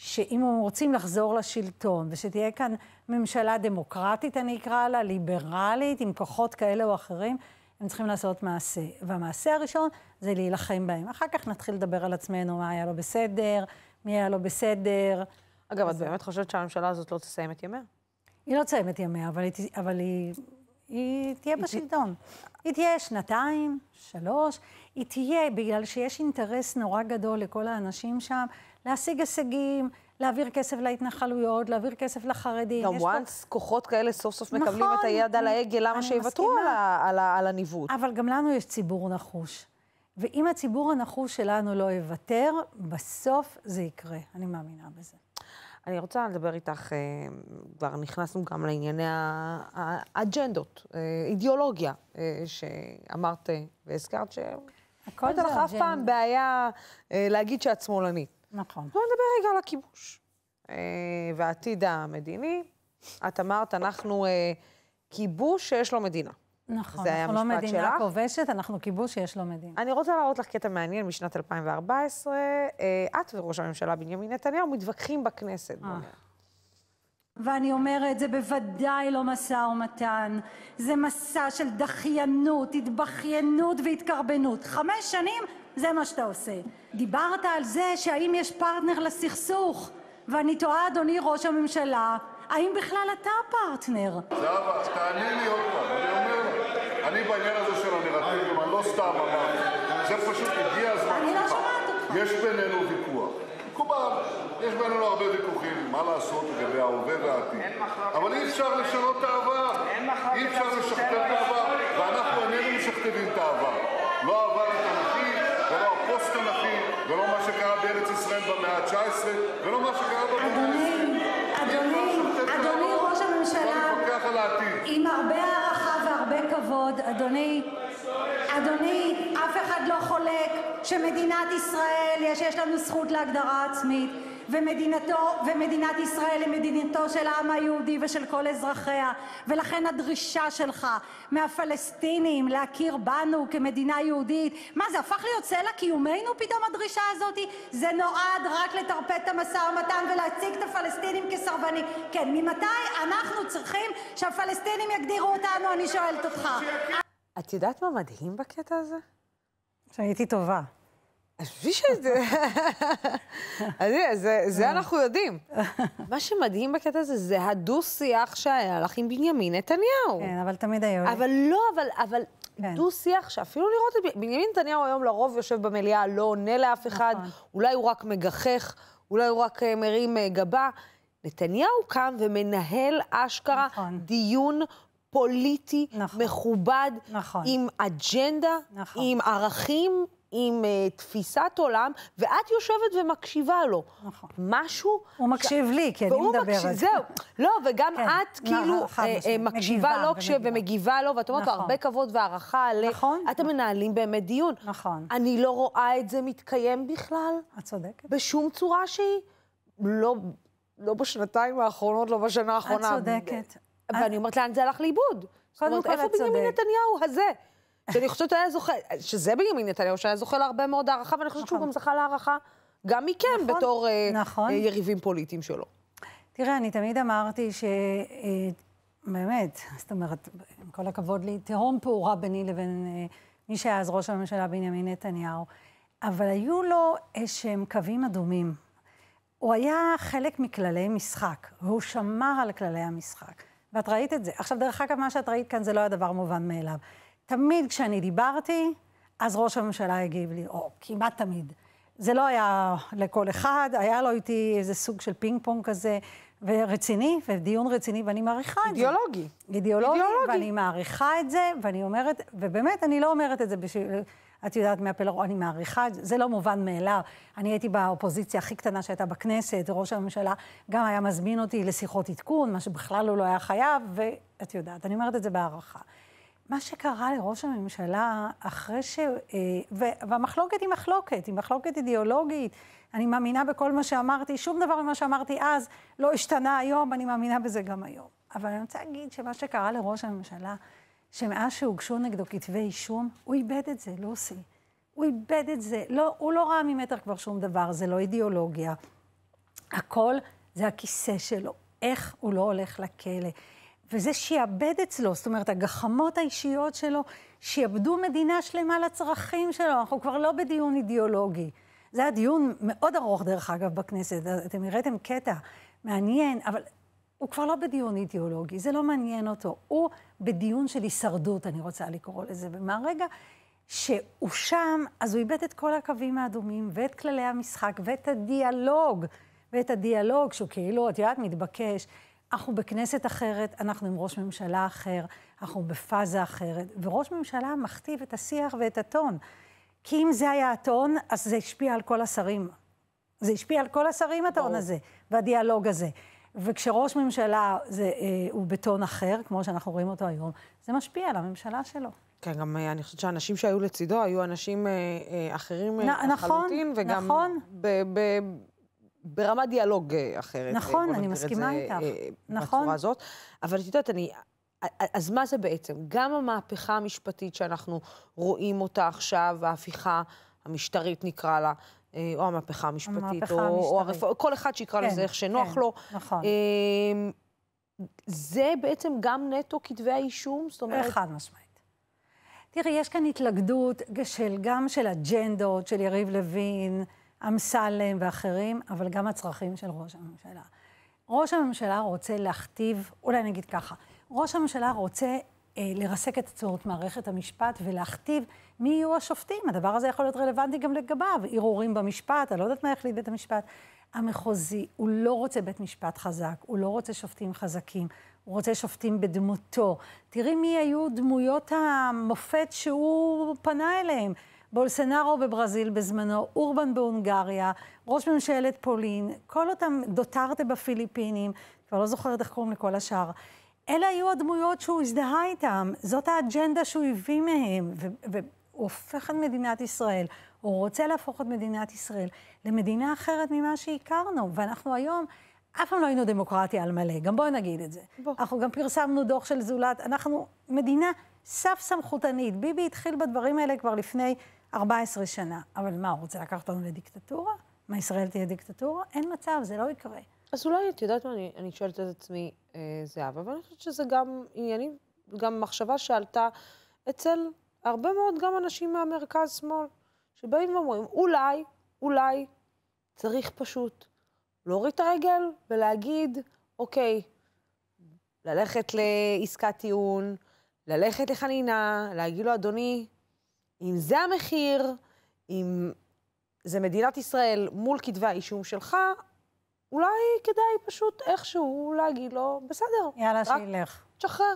שאם הם רוצים לחזור לשלטון, ושתהיה כאן ממשלה דמוקרטית, אני אקרא לה, ליברלית, עם כוחות כאלה או אחרים, הם צריכים לעשות מעשה. והמעשה הראשון זה להילחם בהם. אחר כך נתחיל לדבר על עצמנו, מה היה לו לא בסדר, מי היה לו לא בסדר. אגב, אז... את באמת חושבת שהממשלה הזאת לא תסיים את ימיה? היא לא תסיים את ימיה, אבל היא, אבל היא, היא תהיה היא בשלטון. ת... היא תהיה שנתיים, שלוש, היא תהיה בגלל שיש אינטרס נורא גדול לכל האנשים שם. להשיג הישגים, להעביר כסף להתנחלויות, להעביר כסף לחרדים. גם וואנס, פה... כוחות כאלה סוף סוף נכון, מקבלים את היד על ההגה, למה שיוותרו על, על, על הניווט? אבל גם לנו יש ציבור נחוש. ואם הציבור הנחוש שלנו לא יוותר, בסוף זה יקרה. אני מאמינה בזה. אני רוצה לדבר איתך, אה, כבר נכנסנו גם לענייני האג'נדות, אה, אידיאולוגיה, אה, שאמרת והזכרת, ש... שלא הייתה לך אף פעם בעיה להגיד שאת שמאלנית. נכון. בואו נדבר רגע על הכיבוש אה, והעתיד המדיני. את אמרת, אנחנו אה, כיבוש שיש לו מדינה. נכון, אנחנו לא מדינה שלך. כובשת, אנחנו כיבוש שיש לו מדינה. אני רוצה להראות לך קטע מעניין משנת 2014. אה, את וראש הממשלה בנימין נתניהו מתווכחים בכנסת. אה. ואני אומרת: זה בוודאי לא משא-ומתן זה מסע של דחיינות התבכיינות והתקרבנות חמש שנים זה מה שאתה עושה דיברת על זה שהאם יש פרטנר לסכסוך ואני תוהה אדוני ראש הממשלה האם בכלל אתה פרטנר? זהבה תענה לי עוד פעם אני אומר אני בעניין הזה של הנרטיבים אני לא סתם אמרתי זה פשוט הגיע הזמן אני לא שומעת אותך. יש בינינו ויכוח מקובל יש בינינו לא הרבה ויכוחים מה לעשות לגבי ההווה והעתיד, אבל אי-אפשר לשנות את העבר. אי-אפשר לשכתב את העבר, ואנחנו איננו משכתבים את העבר. לא העבר התנ"כי, ולא הפוסט-תנ"כי, ולא מה שקרה בארץ ישראל במאה ה-19, ולא מה שקרה במאה ה-20. אדוני, אדוני, אדוני ראש הממשלה, עם הרבה הערכה והרבה כבוד, אדוני, אדוני, אף אחד לא חולק שמדינת ישראל, יש, יש לנו זכות להגדרה עצמית. ומדינת ישראל היא מדינתו של העם היהודי ושל כל אזרחיה ולכן הדרישה שלך מהפלסטינים להכיר בנו כמדינה יהודית מה זה הפך להיות סלע קיומנו פתאום הדרישה הזאת זה נועד רק לטרפד את המשא-ומתן ולהציג את הפלסטינים כסרבנים כן ממתי אנחנו צריכים שהפלסטינים יגדירו אותנו אני שואלת אותך את יודעת מה מדהים בקטע הזה? שהייתי טובה עזבי שזה... עזבי, זה אה. אנחנו יודעים. מה שמדהים בקטע הזה, זה הדו-שיח שהיה לך עם בנימין נתניהו. כן, אבל תמיד היו לי. אבל לא, אבל, אבל כן. דו-שיח שאפילו לראות את... בנימין נתניהו היום לרוב יושב במליאה, לא עונה לאף אחד, נכון. אולי הוא רק מגחך, אולי הוא רק אה, מרים אה, גבה. נתניהו קם ומנהל אשכרה נכון. דיון פוליטי, נכון. מכובד, נכון. עם אג'נדה, נכון. עם ערכים. עם uh, תפיסת עולם, ואת יושבת ומקשיבה לו. נכון. משהו... הוא ש... מקשיב לי, כי אני מדברת. מקש... זהו. לא, וגם כן, את לא, כאילו לא, אה, uh, מקשיבה לו כש... ומגיבה לו, ואת אומרת נכון. לו הרבה כבוד והערכה על... נכון. אתם נכון. מנהלים באמת דיון. נכון. אני לא רואה את זה מתקיים בכלל. את צודקת. בשום צורה שהיא. לא, לא בשנתיים האחרונות, לא בשנה האחרונה. את צודקת. ואני את... אומרת, לאן זה הלך לאיבוד? קודם כל, זאת אומרת, איפה בנימין נתניהו הזה? שאני חושבת שהיה זוכה, שזה בנימין נתניהו שהיה זוכה להרבה מאוד הערכה, ואני חושבת שהוא נכון. גם זכה להערכה גם מכם, נכון, בתור אה, נכון. אה, יריבים פוליטיים שלו. תראה, אני תמיד אמרתי ש... אה, באמת, זאת אומרת, עם כל הכבוד לי, תהום פעורה ביני לבין מי שהיה אז ראש הממשלה בנימין נתניהו, אבל היו לו איזשהם קווים אדומים. הוא היה חלק מכללי משחק, והוא שמר על כללי המשחק. ואת ראית את זה. עכשיו, דרך אגב, מה שאת ראית כאן זה לא היה דבר מובן מאליו. תמיד כשאני דיברתי, אז ראש הממשלה הגיב לי, או כמעט תמיד. זה לא היה לכל אחד, היה לו איתי איזה סוג של פינג פונג כזה, ורציני, ודיון רציני, ואני מעריכה את זה. אידיאולוגי. אידיאולוגי, ואני מעריכה את זה, ואני אומרת, ובאמת, אני לא אומרת את זה בשביל... את יודעת, מהפלרון, אני מעריכה את זה, זה לא מובן מאליו. אני הייתי באופוזיציה הכי קטנה שהייתה בכנסת, ראש הממשלה גם היה מזמין אותי לשיחות עדכון, מה שבכלל הוא לא היה חייב, ואת יודעת, אני אומרת את זה בהערכה. מה שקרה לראש הממשלה אחרי ש... אה, והמחלוקת היא מחלוקת, היא מחלוקת אידיאולוגית. אני מאמינה בכל מה שאמרתי, שום דבר ממה שאמרתי אז לא השתנה היום, אני מאמינה בזה גם היום. אבל אני רוצה להגיד שמה שקרה לראש הממשלה, שמאז שהוגשו נגדו כתבי אישום, הוא איבד את זה, לוסי. הוא איבד את זה. לא, הוא לא ראה ממטר כבר שום דבר, זה לא אידיאולוגיה. הכל זה הכיסא שלו, איך הוא לא הולך לכלא. וזה שיעבד אצלו, זאת אומרת, הגחמות האישיות שלו, שיעבדו מדינה שלמה לצרכים שלו, אנחנו כבר לא בדיון אידיאולוגי. זה היה דיון מאוד ארוך, דרך אגב, בכנסת, אתם הראיתם קטע מעניין, אבל הוא כבר לא בדיון אידיאולוגי, זה לא מעניין אותו. הוא בדיון של הישרדות, אני רוצה לקרוא לזה, ומהרגע שהוא שם, אז הוא איבד את כל הקווים האדומים, ואת כללי המשחק, ואת הדיאלוג, ואת הדיאלוג, שהוא כאילו, את יודעת, מתבקש. אנחנו בכנסת אחרת, אנחנו עם ראש ממשלה אחר, אנחנו בפאזה אחרת, וראש ממשלה מכתיב את השיח ואת הטון. כי אם זה היה הטון, אז זה השפיע על כל השרים. זה השפיע על כל השרים, הטון הזה, והדיאלוג הזה. וכשראש ממשלה זה, אה, הוא בטון אחר, כמו שאנחנו רואים אותו היום, זה משפיע על הממשלה שלו. כן, גם אה, אני חושבת שהאנשים שהיו לצידו היו אנשים אה, אה, אחרים נ, אה, נכון, לחלוטין, נכון, וגם נכון. ב, ב, ברמת דיאלוג אה, אחרת. אה, נכון, אני מסכימה איתך. אה, נכון. בצורה הזאת. אבל את יודעת, אני... אז מה זה בעצם? גם המהפכה המשפטית שאנחנו רואים אותה עכשיו, ההפיכה המשטרית נקרא לה, או המהפכה המשפטית, המהפכה או, המשטרית. או הרפורמה, כל אחד שיקרא כן, לזה איך שנוח כן, לו. נכון. אמ, זה בעצם גם נטו כתבי האישום? זאת אומרת... חד משמעית. תראי, יש כאן התלכדות של, גם של אג'נדות, של יריב לוין, אמסלם ואחרים, אבל גם הצרכים של ראש הממשלה. ראש הממשלה רוצה להכתיב, אולי נגיד ככה, ראש הממשלה רוצה אה, לרסק את עצמאות מערכת המשפט ולהכתיב מי יהיו השופטים. הדבר הזה יכול להיות רלוונטי גם לגביו, ערעורים במשפט, אני לא יודעת מה יחליט בית המשפט. המחוזי, הוא לא רוצה בית משפט חזק, הוא לא רוצה שופטים חזקים, הוא רוצה שופטים בדמותו. תראי מי היו דמויות המופת שהוא פנה אליהם. בולסנארו בברזיל בזמנו, אורבן בהונגריה, ראש ממשלת פולין, כל אותם, דוטרטה בפיליפינים, כבר לא זוכרת איך קוראים לכל השאר. אלה היו הדמויות שהוא הזדהה איתם, זאת האג'נדה שהוא הביא מהם, והוא הופך את מדינת ישראל, הוא רוצה להפוך את מדינת ישראל למדינה אחרת ממה שהכרנו, ואנחנו היום... אף פעם לא היינו דמוקרטיה על מלא, גם בואי נגיד את זה. בוא. אנחנו גם פרסמנו דוח של זולת, אנחנו מדינה סף סמכותנית. ביבי התחיל בדברים האלה כבר לפני 14 שנה. אבל מה, הוא רוצה לקחת אותנו לדיקטטורה? מה, ישראל תהיה דיקטטורה? אין מצב, זה לא יקרה. אז אולי, את יודעת מה, אני, אני שואלת את עצמי, אה, זהבה, אני חושבת שזה גם עניינים, גם מחשבה שעלתה אצל הרבה מאוד גם אנשים מהמרכז-שמאל, שבאים ואומרים, אולי, אולי, צריך פשוט להוריד את הרגל ולהגיד, אוקיי, ללכת לעסקת טיעון, ללכת לחנינה, להגיד לו, אדוני, אם זה המחיר, אם זה מדינת ישראל מול כתבי האישום שלך, אולי כדאי פשוט איכשהו להגיד לו, בסדר. יאללה, שילך. תשחרר.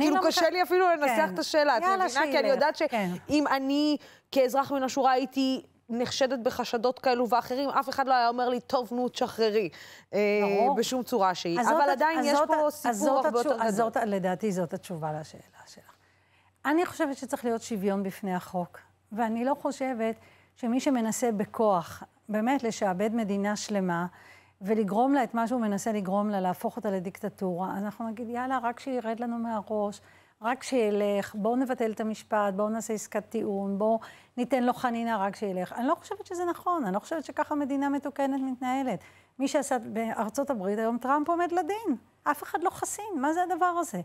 כאילו לא קשה מח... לי אפילו כן. לנסח את השאלה, את מבינה? כי אני יודעת שאם כן. אני כאזרח מן השורה הייתי נחשדת בחשדות כאלו ואחרים, אף אחד לא היה אומר לי, טוב, נו, תשחררי. אה, ברור. בשום צורה שהיא. אבל עדיין יש פה סיפור הרבה יותר גדול. זאת, לדעתי, זאת התשובה לשאלה שלך. אני חושבת שצריך להיות שוויון בפני החוק, ואני לא חושבת שמי שמנסה בכוח, באמת, לשעבד מדינה שלמה, ולגרום לה את מה שהוא מנסה לגרום לה, להפוך אותה לדיקטטורה, אנחנו נגיד, יאללה, רק שירד לנו מהראש. רק שילך, בואו נבטל את המשפט, בואו נעשה עסקת טיעון, בואו ניתן לו חנינה רק שילך. אני לא חושבת שזה נכון, אני לא חושבת שככה מדינה מתוקנת מתנהלת. מי שעשה בארצות הברית, היום טראמפ עומד לדין. אף אחד לא חסין, מה זה הדבר הזה?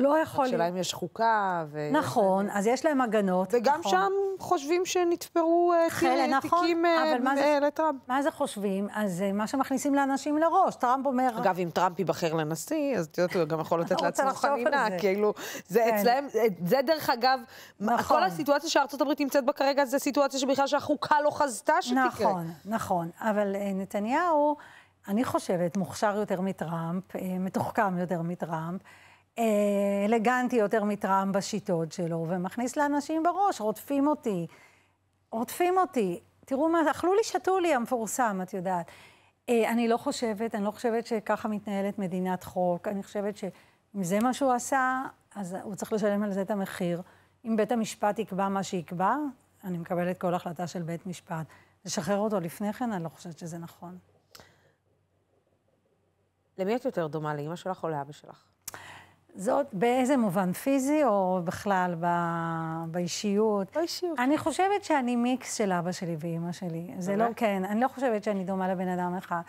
לא יכול להיות. השאלה אם יש חוקה ו... נכון, אז יש להם הגנות. וגם נכון. שם חושבים שנתפרו אה, כאילו, נכון, תיקים אה, אה, לטראמפ. מה זה חושבים? אז מה שמכניסים לאנשים לראש, טראמפ אומר... אגב, אם טראמפ ייבחר לנשיא, אז את יודעת, הוא גם יכול לתת לעצמו חנינה, כאילו, זה כן. אצלהם, זה דרך אגב, כל נכון. הסיטואציה שארצות הברית נמצאת בה כרגע, זה סיטואציה שבכלל שהחוקה לא חזתה שתקרה. נכון, נכון, אבל נתניהו, אני חושבת, מוכשר יותר מטראמפ, מתוחכם יותר מטראמפ. אלגנטי יותר מטראמפ בשיטות שלו, ומכניס לאנשים בראש, רודפים אותי, רודפים אותי. תראו מה, אכלו לי, שתו לי, המפורסם, את יודעת. אה, אני לא חושבת, אני לא חושבת שככה מתנהלת מדינת חוק. אני חושבת שאם זה מה שהוא עשה, אז הוא צריך לשלם על זה את המחיר. אם בית המשפט יקבע מה שיקבע, אני מקבלת כל החלטה של בית משפט. לשחרר אותו לפני כן, אני לא חושבת שזה נכון. למי את יותר דומה, לאימא שלך או לאבא שלך? זאת באיזה מובן? פיזי או בכלל ב... באישיות? באישיות. אני חושבת שאני מיקס של אבא שלי ואימא שלי. באמת? זה לא, כן, אני לא חושבת שאני דומה לבן אדם אחד.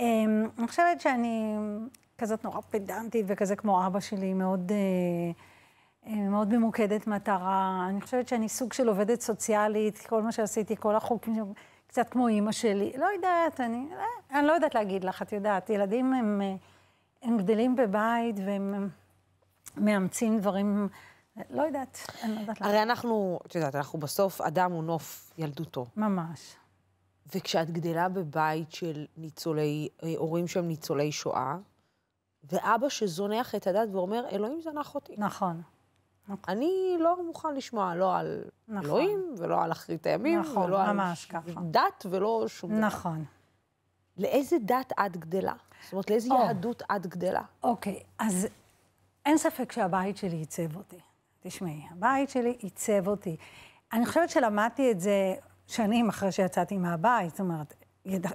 אמ, אני חושבת שאני כזאת נורא פדנטית וכזה כמו אבא שלי, מאוד, אה, אה, מאוד ממוקדת מטרה. אני חושבת שאני סוג של עובדת סוציאלית, כל מה שעשיתי, כל החוקים, קצת כמו אימא שלי. לא יודעת, אני, אה, אני לא יודעת להגיד לך, את יודעת, ילדים הם, הם גדלים בבית והם... מאמצים דברים, לא יודעת, אני לא יודעת למה. הרי אנחנו, את יודעת, אנחנו בסוף, אדם הוא נוף ילדותו. ממש. וכשאת גדלה בבית של ניצולי, אה, הורים שהם ניצולי שואה, ואבא שזונח את הדת ואומר, אלוהים זנח אותי. נכון. נכון. אני לא מוכן לשמוע לא על נכון. אלוהים ולא על אחרית הימים, נכון, ולא על ש... דת ולא שום דבר. נכון. לאיזה דת את גדלה? זאת אומרת, לאיזה oh. יהדות את גדלה? אוקיי, okay. אז אין ספק שהבית שלי עיצב אותי. תשמעי, הבית שלי עיצב אותי. אני חושבת שלמדתי את זה שנים אחרי שיצאתי מהבית, זאת אומרת, יד...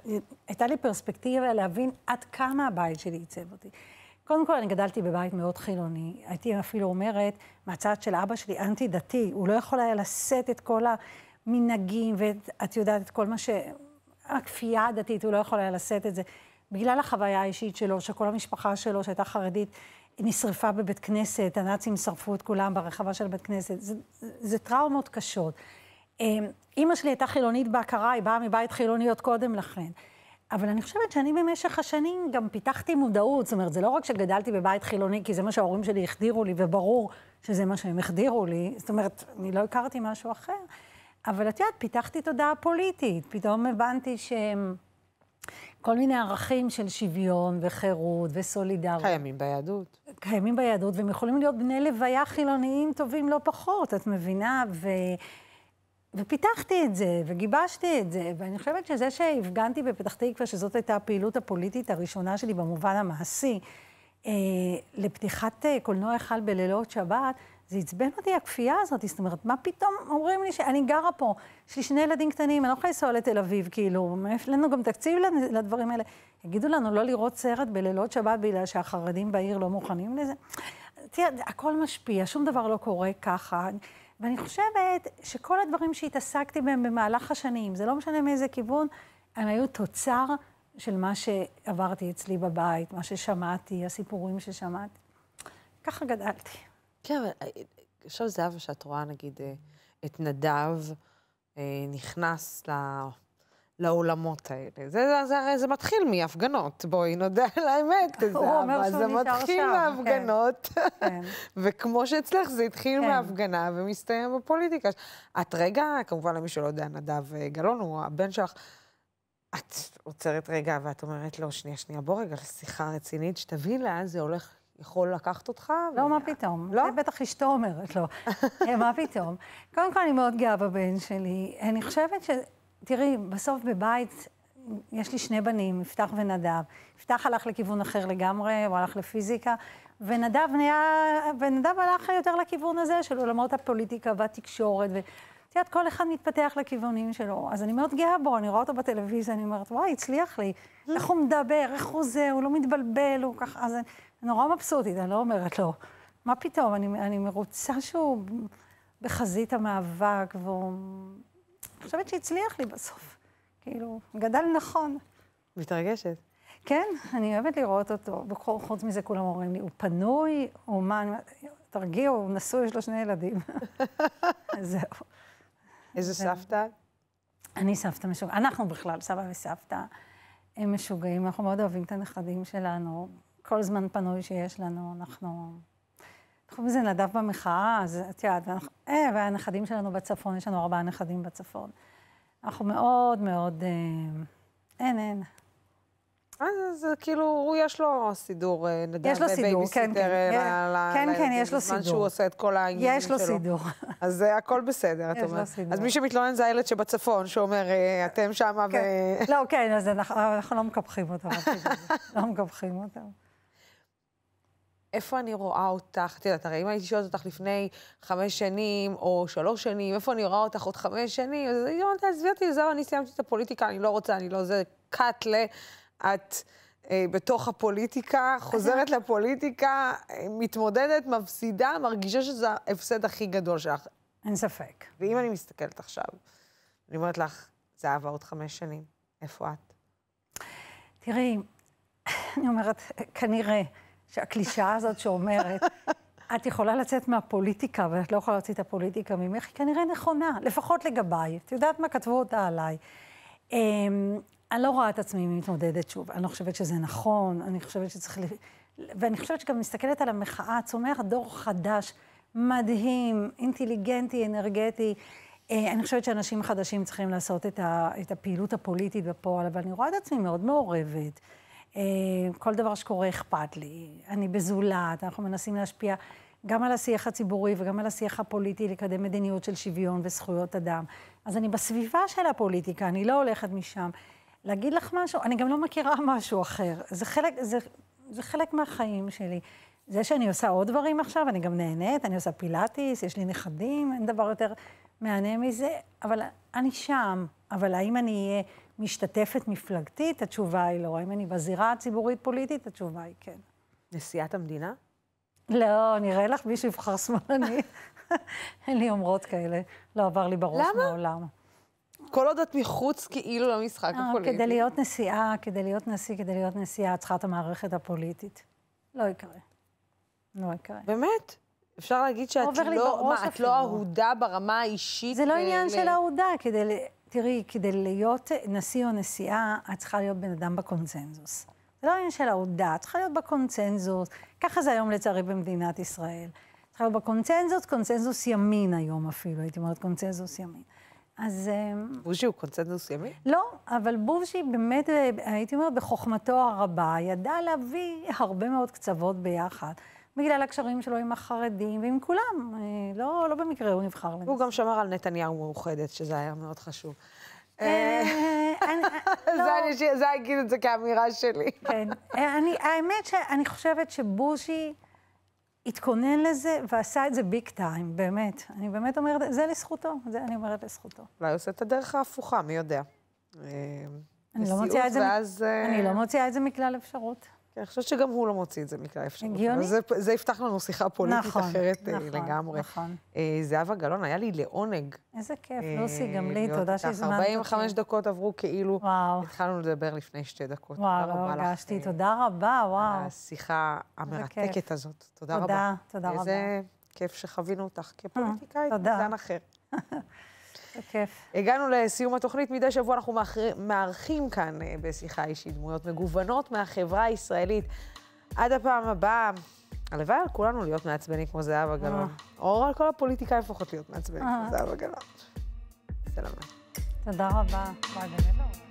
הייתה לי פרספקטיבה להבין עד כמה הבית שלי עיצב אותי. קודם כל, אני גדלתי בבית מאוד חילוני. הייתי אפילו אומרת, מהצד של אבא שלי, אנטי-דתי, הוא לא יכול היה לשאת את כל המנהגים, ואת יודעת, את כל מה ש... הכפייה הדתית, הוא לא יכול היה לשאת את זה. בגלל החוויה האישית שלו, שכל המשפחה שלו, שהייתה חרדית, נשרפה בבית כנסת, הנאצים שרפו את כולם ברחבה של בית כנסת. זה, זה טראומות קשות. אמ, אימא שלי הייתה חילונית בהכרה, היא באה מבית חילוני עוד קודם לכן. אבל אני חושבת שאני במשך השנים גם פיתחתי מודעות. זאת אומרת, זה לא רק שגדלתי בבית חילוני, כי זה מה שההורים שלי החדירו לי, וברור שזה מה שהם החדירו לי. זאת אומרת, אני לא הכרתי משהו אחר. אבל את יודעת, פיתחתי תודעה פוליטית. פתאום הבנתי שהם... כל מיני ערכים של שוויון וחירות וסולידריות. קיימים ביהדות. קיימים ביהדות, והם יכולים להיות בני לוויה חילוניים טובים לא פחות, את מבינה? ו... ופיתחתי את זה, וגיבשתי את זה, ואני חושבת שזה שהפגנתי בפתח תקווה, שזאת הייתה הפעילות הפוליטית הראשונה שלי במובן המעשי, אה, לפתיחת אה, קולנוע היכל בלילות שבת, זה עצבן אותי הכפייה הזאת, זאת אומרת, מה פתאום אומרים לי שאני גרה פה, יש לי שני ילדים קטנים, אני לא יכולה לנסוע לתל אביב, כאילו, יש לנו גם תקציב לדברים האלה. יגידו לנו לא לראות סרט בלילות שבת בגלל שהחרדים בעיר לא מוכנים לזה. תראה, הכל משפיע, שום דבר לא קורה ככה. ואני חושבת שכל הדברים שהתעסקתי בהם במהלך השנים, זה לא משנה מאיזה כיוון, הם היו תוצר של מה שעברתי אצלי בבית, מה ששמעתי, הסיפורים ששמעתי. ככה גדלתי. כן, אבל אה, אה, עכשיו זהבה, שאת רואה נגיד אה, את נדב נכנס ל... לעולמות האלה. זה, זה, זה, זה זה מתחיל מהפגנות, בואי נודה על האמת, זהבה, זה מתחיל כן. מהפגנות, כן. וכמו שאצלך זה התחיל כן. מהפגנה ומסתיים בפוליטיקה. את רגע, כמובן למי שלא יודע, נדב גלאון הוא הבן שלך, את עוצרת רגע ואת אומרת לו, שנייה, שנייה, בוא רגע שיחה רצינית, שתבין לאן זה הולך יכול לקחת אותך? לא, מה פתאום. לא? זה בטח אשתו אומרת לו. לא. אה, מה פתאום? קודם כל, אני מאוד גאה בבן שלי. אני חושבת ש... תראי, בסוף בבית יש לי שני בנים, יפתח ונדב. יפתח הלך לכיוון אחר לגמרי, הוא הלך לפיזיקה, ונדב, נהיה, ונדב הלך יותר לכיוון הזה של עולמות הפוליטיקה והתקשורת. ו... את יודעת, כל אחד מתפתח לכיוונים שלו. אז אני מאוד גאה בו, אני רואה אותו בטלוויזיה, אני אומרת, וואי, הצליח לי. איך הוא מדבר, איך הוא זה, הוא לא מתבלבל, הוא ככה... אז אני נורא מבסוטית, אני לא אומרת לו, מה פתאום, אני, אני מרוצה שהוא בחזית המאבק, והוא... אני חושבת שהצליח לי בסוף. כאילו, גדל נכון. מתרגשת. כן, אני אוהבת לראות אותו. בכל, חוץ מזה, כולם אומרים לי, הוא פנוי, הוא מה... תרגיעו, הוא נשוי, יש לו שני ילדים. זהו. איזה סבתא? אני סבתא משוגעת. אנחנו בכלל, סבא וסבתא, הם משוגעים. אנחנו מאוד אוהבים את הנכדים שלנו. כל זמן פנוי שיש לנו, אנחנו... אנחנו מזה נדב במחאה, אז את יודעת, ואנחנו... אה, והנכדים שלנו בצפון, יש לנו ארבעה נכדים בצפון. אנחנו מאוד מאוד... אה, אין, אין. אז אה, זה כאילו, הוא יש לו סידור, נדב, אה, יש לו סידור, כן, כן. אה, כן. כן, יש לו סידור. בזמן שהוא עושה את כל העניינים שלו. יש לו סידור. אז הכל בסדר, את אומרת. יש לו סידור. אז מי שמתלונן זה הילד שבצפון, שאומר, אתם שמה ו... כן. לא, כן, אז אנחנו לא מקפחים אותם. לא מקפחים אותם. איפה אני רואה אותך? את יודעת, הרי אם הייתי שואלת אותך לפני חמש שנים או שלוש שנים, איפה אני רואה אותך עוד חמש שנים, אז היא אומרת, עזבי אותי, זהו, אני סיימתי את הפוליטיקה, אני לא רוצה, אני לא זה, קאטלה. את אה, בתוך הפוליטיקה, חוזרת לפוליטיקה, אה, מתמודדת, מפסידה, מרגישה שזה ההפסד הכי גדול שלך. אין ספק. ואם אני מסתכלת עכשיו, אני אומרת לך, זה עבר עוד חמש שנים, איפה את? תראי, אני אומרת, כנראה שהקלישאה הזאת שאומרת, את יכולה לצאת מהפוליטיקה, ואת לא יכולה להוציא את הפוליטיקה ממך, היא כנראה נכונה, לפחות לגביי. את יודעת מה כתבו אותה עליי. אמ, אני לא רואה את עצמי מתמודדת שוב. אני לא חושבת שזה נכון, אני חושבת שצריך... ואני חושבת שגם מסתכלת על המחאה, צומח דור חדש, מדהים, אינטליגנטי, אנרגטי. אה, אני חושבת שאנשים חדשים צריכים לעשות את, ה, את הפעילות הפוליטית בפועל, אבל אני רואה את עצמי מאוד מעורבת. אה, כל דבר שקורה אכפת לי. אני בזולת, אנחנו מנסים להשפיע גם על השיח הציבורי וגם על השיח הפוליטי, לקדם מדיניות של שוויון וזכויות אדם. אז אני בסביבה של הפוליטיקה, אני לא הולכת משם. להגיד לך משהו? אני גם לא מכירה משהו אחר. זה חלק, זה, זה חלק מהחיים שלי. זה שאני עושה עוד דברים עכשיו, אני גם נהנית, אני עושה פילאטיס, יש לי נכדים, אין דבר יותר מהנה מזה, אבל אני שם. אבל האם אני אהיה משתתפת מפלגתית? התשובה היא לא. האם אני בזירה הציבורית-פוליטית? התשובה היא כן. נשיאת המדינה? לא, נראה לך מישהו יבחר שמאלני. אין לי אומרות כאלה. לא עבר לי בראש מעולם. למה? כל עוד את מחוץ כאילו למשחק אה, הפוליטי. כדי להיות נשיאה, כדי להיות נשיא, כדי להיות נשיאה, את צריכה את המערכת הפוליטית. לא יקרה. לא יקרה. באמת? אפשר להגיד שאת לא, מה, את לא אהודה ברמה האישית? זה לא עניין של אה, אהודה, כדי, תראי, כדי להיות נשיא או נשיאה, את צריכה להיות בן אדם בקונצנזוס. זה לא עניין של אהודה, את צריכה להיות בקונצנזוס. ככה זה היום לצערי במדינת ישראל. צריכה להיות בקונצנזוס, קונצנזוס ימין היום אפילו, הייתי אומרת קונצנזוס ימין. אז... אמ, בוז'י הוא קונצנזוס ימי? לא, אבל בוז'י באמת, אה, הייתי אומרת, בחוכמתו הרבה, ידע להביא הרבה מאוד קצוות ביחד. בגלל הקשרים שלו עם החרדים ועם כולם. אה, לא, לא במקרה הוא נבחר לנשיא. הוא גם שמר על נתניהו מאוחדת, שזה היה מאוד חשוב. זה אגיד את זה כאמירה שלי. כן. אה, האמת שאני חושבת שבוז'י... התכונן לזה ועשה את זה ביג טיים, באמת. אני באמת אומרת, זה לזכותו, זה אני אומרת לזכותו. אולי הוא עושה את הדרך ההפוכה, מי יודע. אה, אני לא מוציאה את זה, אה, אני לא מוציאה את זה מכלל אפשרות. כן, אני חושבת שגם הוא לא מוציא את זה מכלל האפשרות. הגיוני. זה, זה יפתח לנו שיחה פוליטית נכון, אחרת אה, נכון, לגמרי. נכון, נכון. אה, זהבה גלאון, היה לי לעונג. איזה כיף, אה, לוסי, גם לי, תודה שהזמנת אותי. 45 דקות עברו כאילו, וואו. התחלנו לדבר לפני שתי דקות. וואו, לא הרגשתי, תודה רבה, אה, וואו. השיחה המרתקת הזאת, תודה, תודה רבה. תודה, תודה רבה. איזה כיף שחווינו אותך כפוליטיקאית, בזן אחר. בכיף. הגענו לסיום התוכנית. מדי שבוע אנחנו מארחים כאן אה, בשיחה אישית דמויות מגוונות מהחברה הישראלית. עד הפעם הבאה, הלוואי על כולנו להיות מעצבנים כמו זהבה אה. גלאון. או על כל הפוליטיקאים לפחות להיות מעצבנים כמו אה. זהבה גלאון. תודה תודה רבה.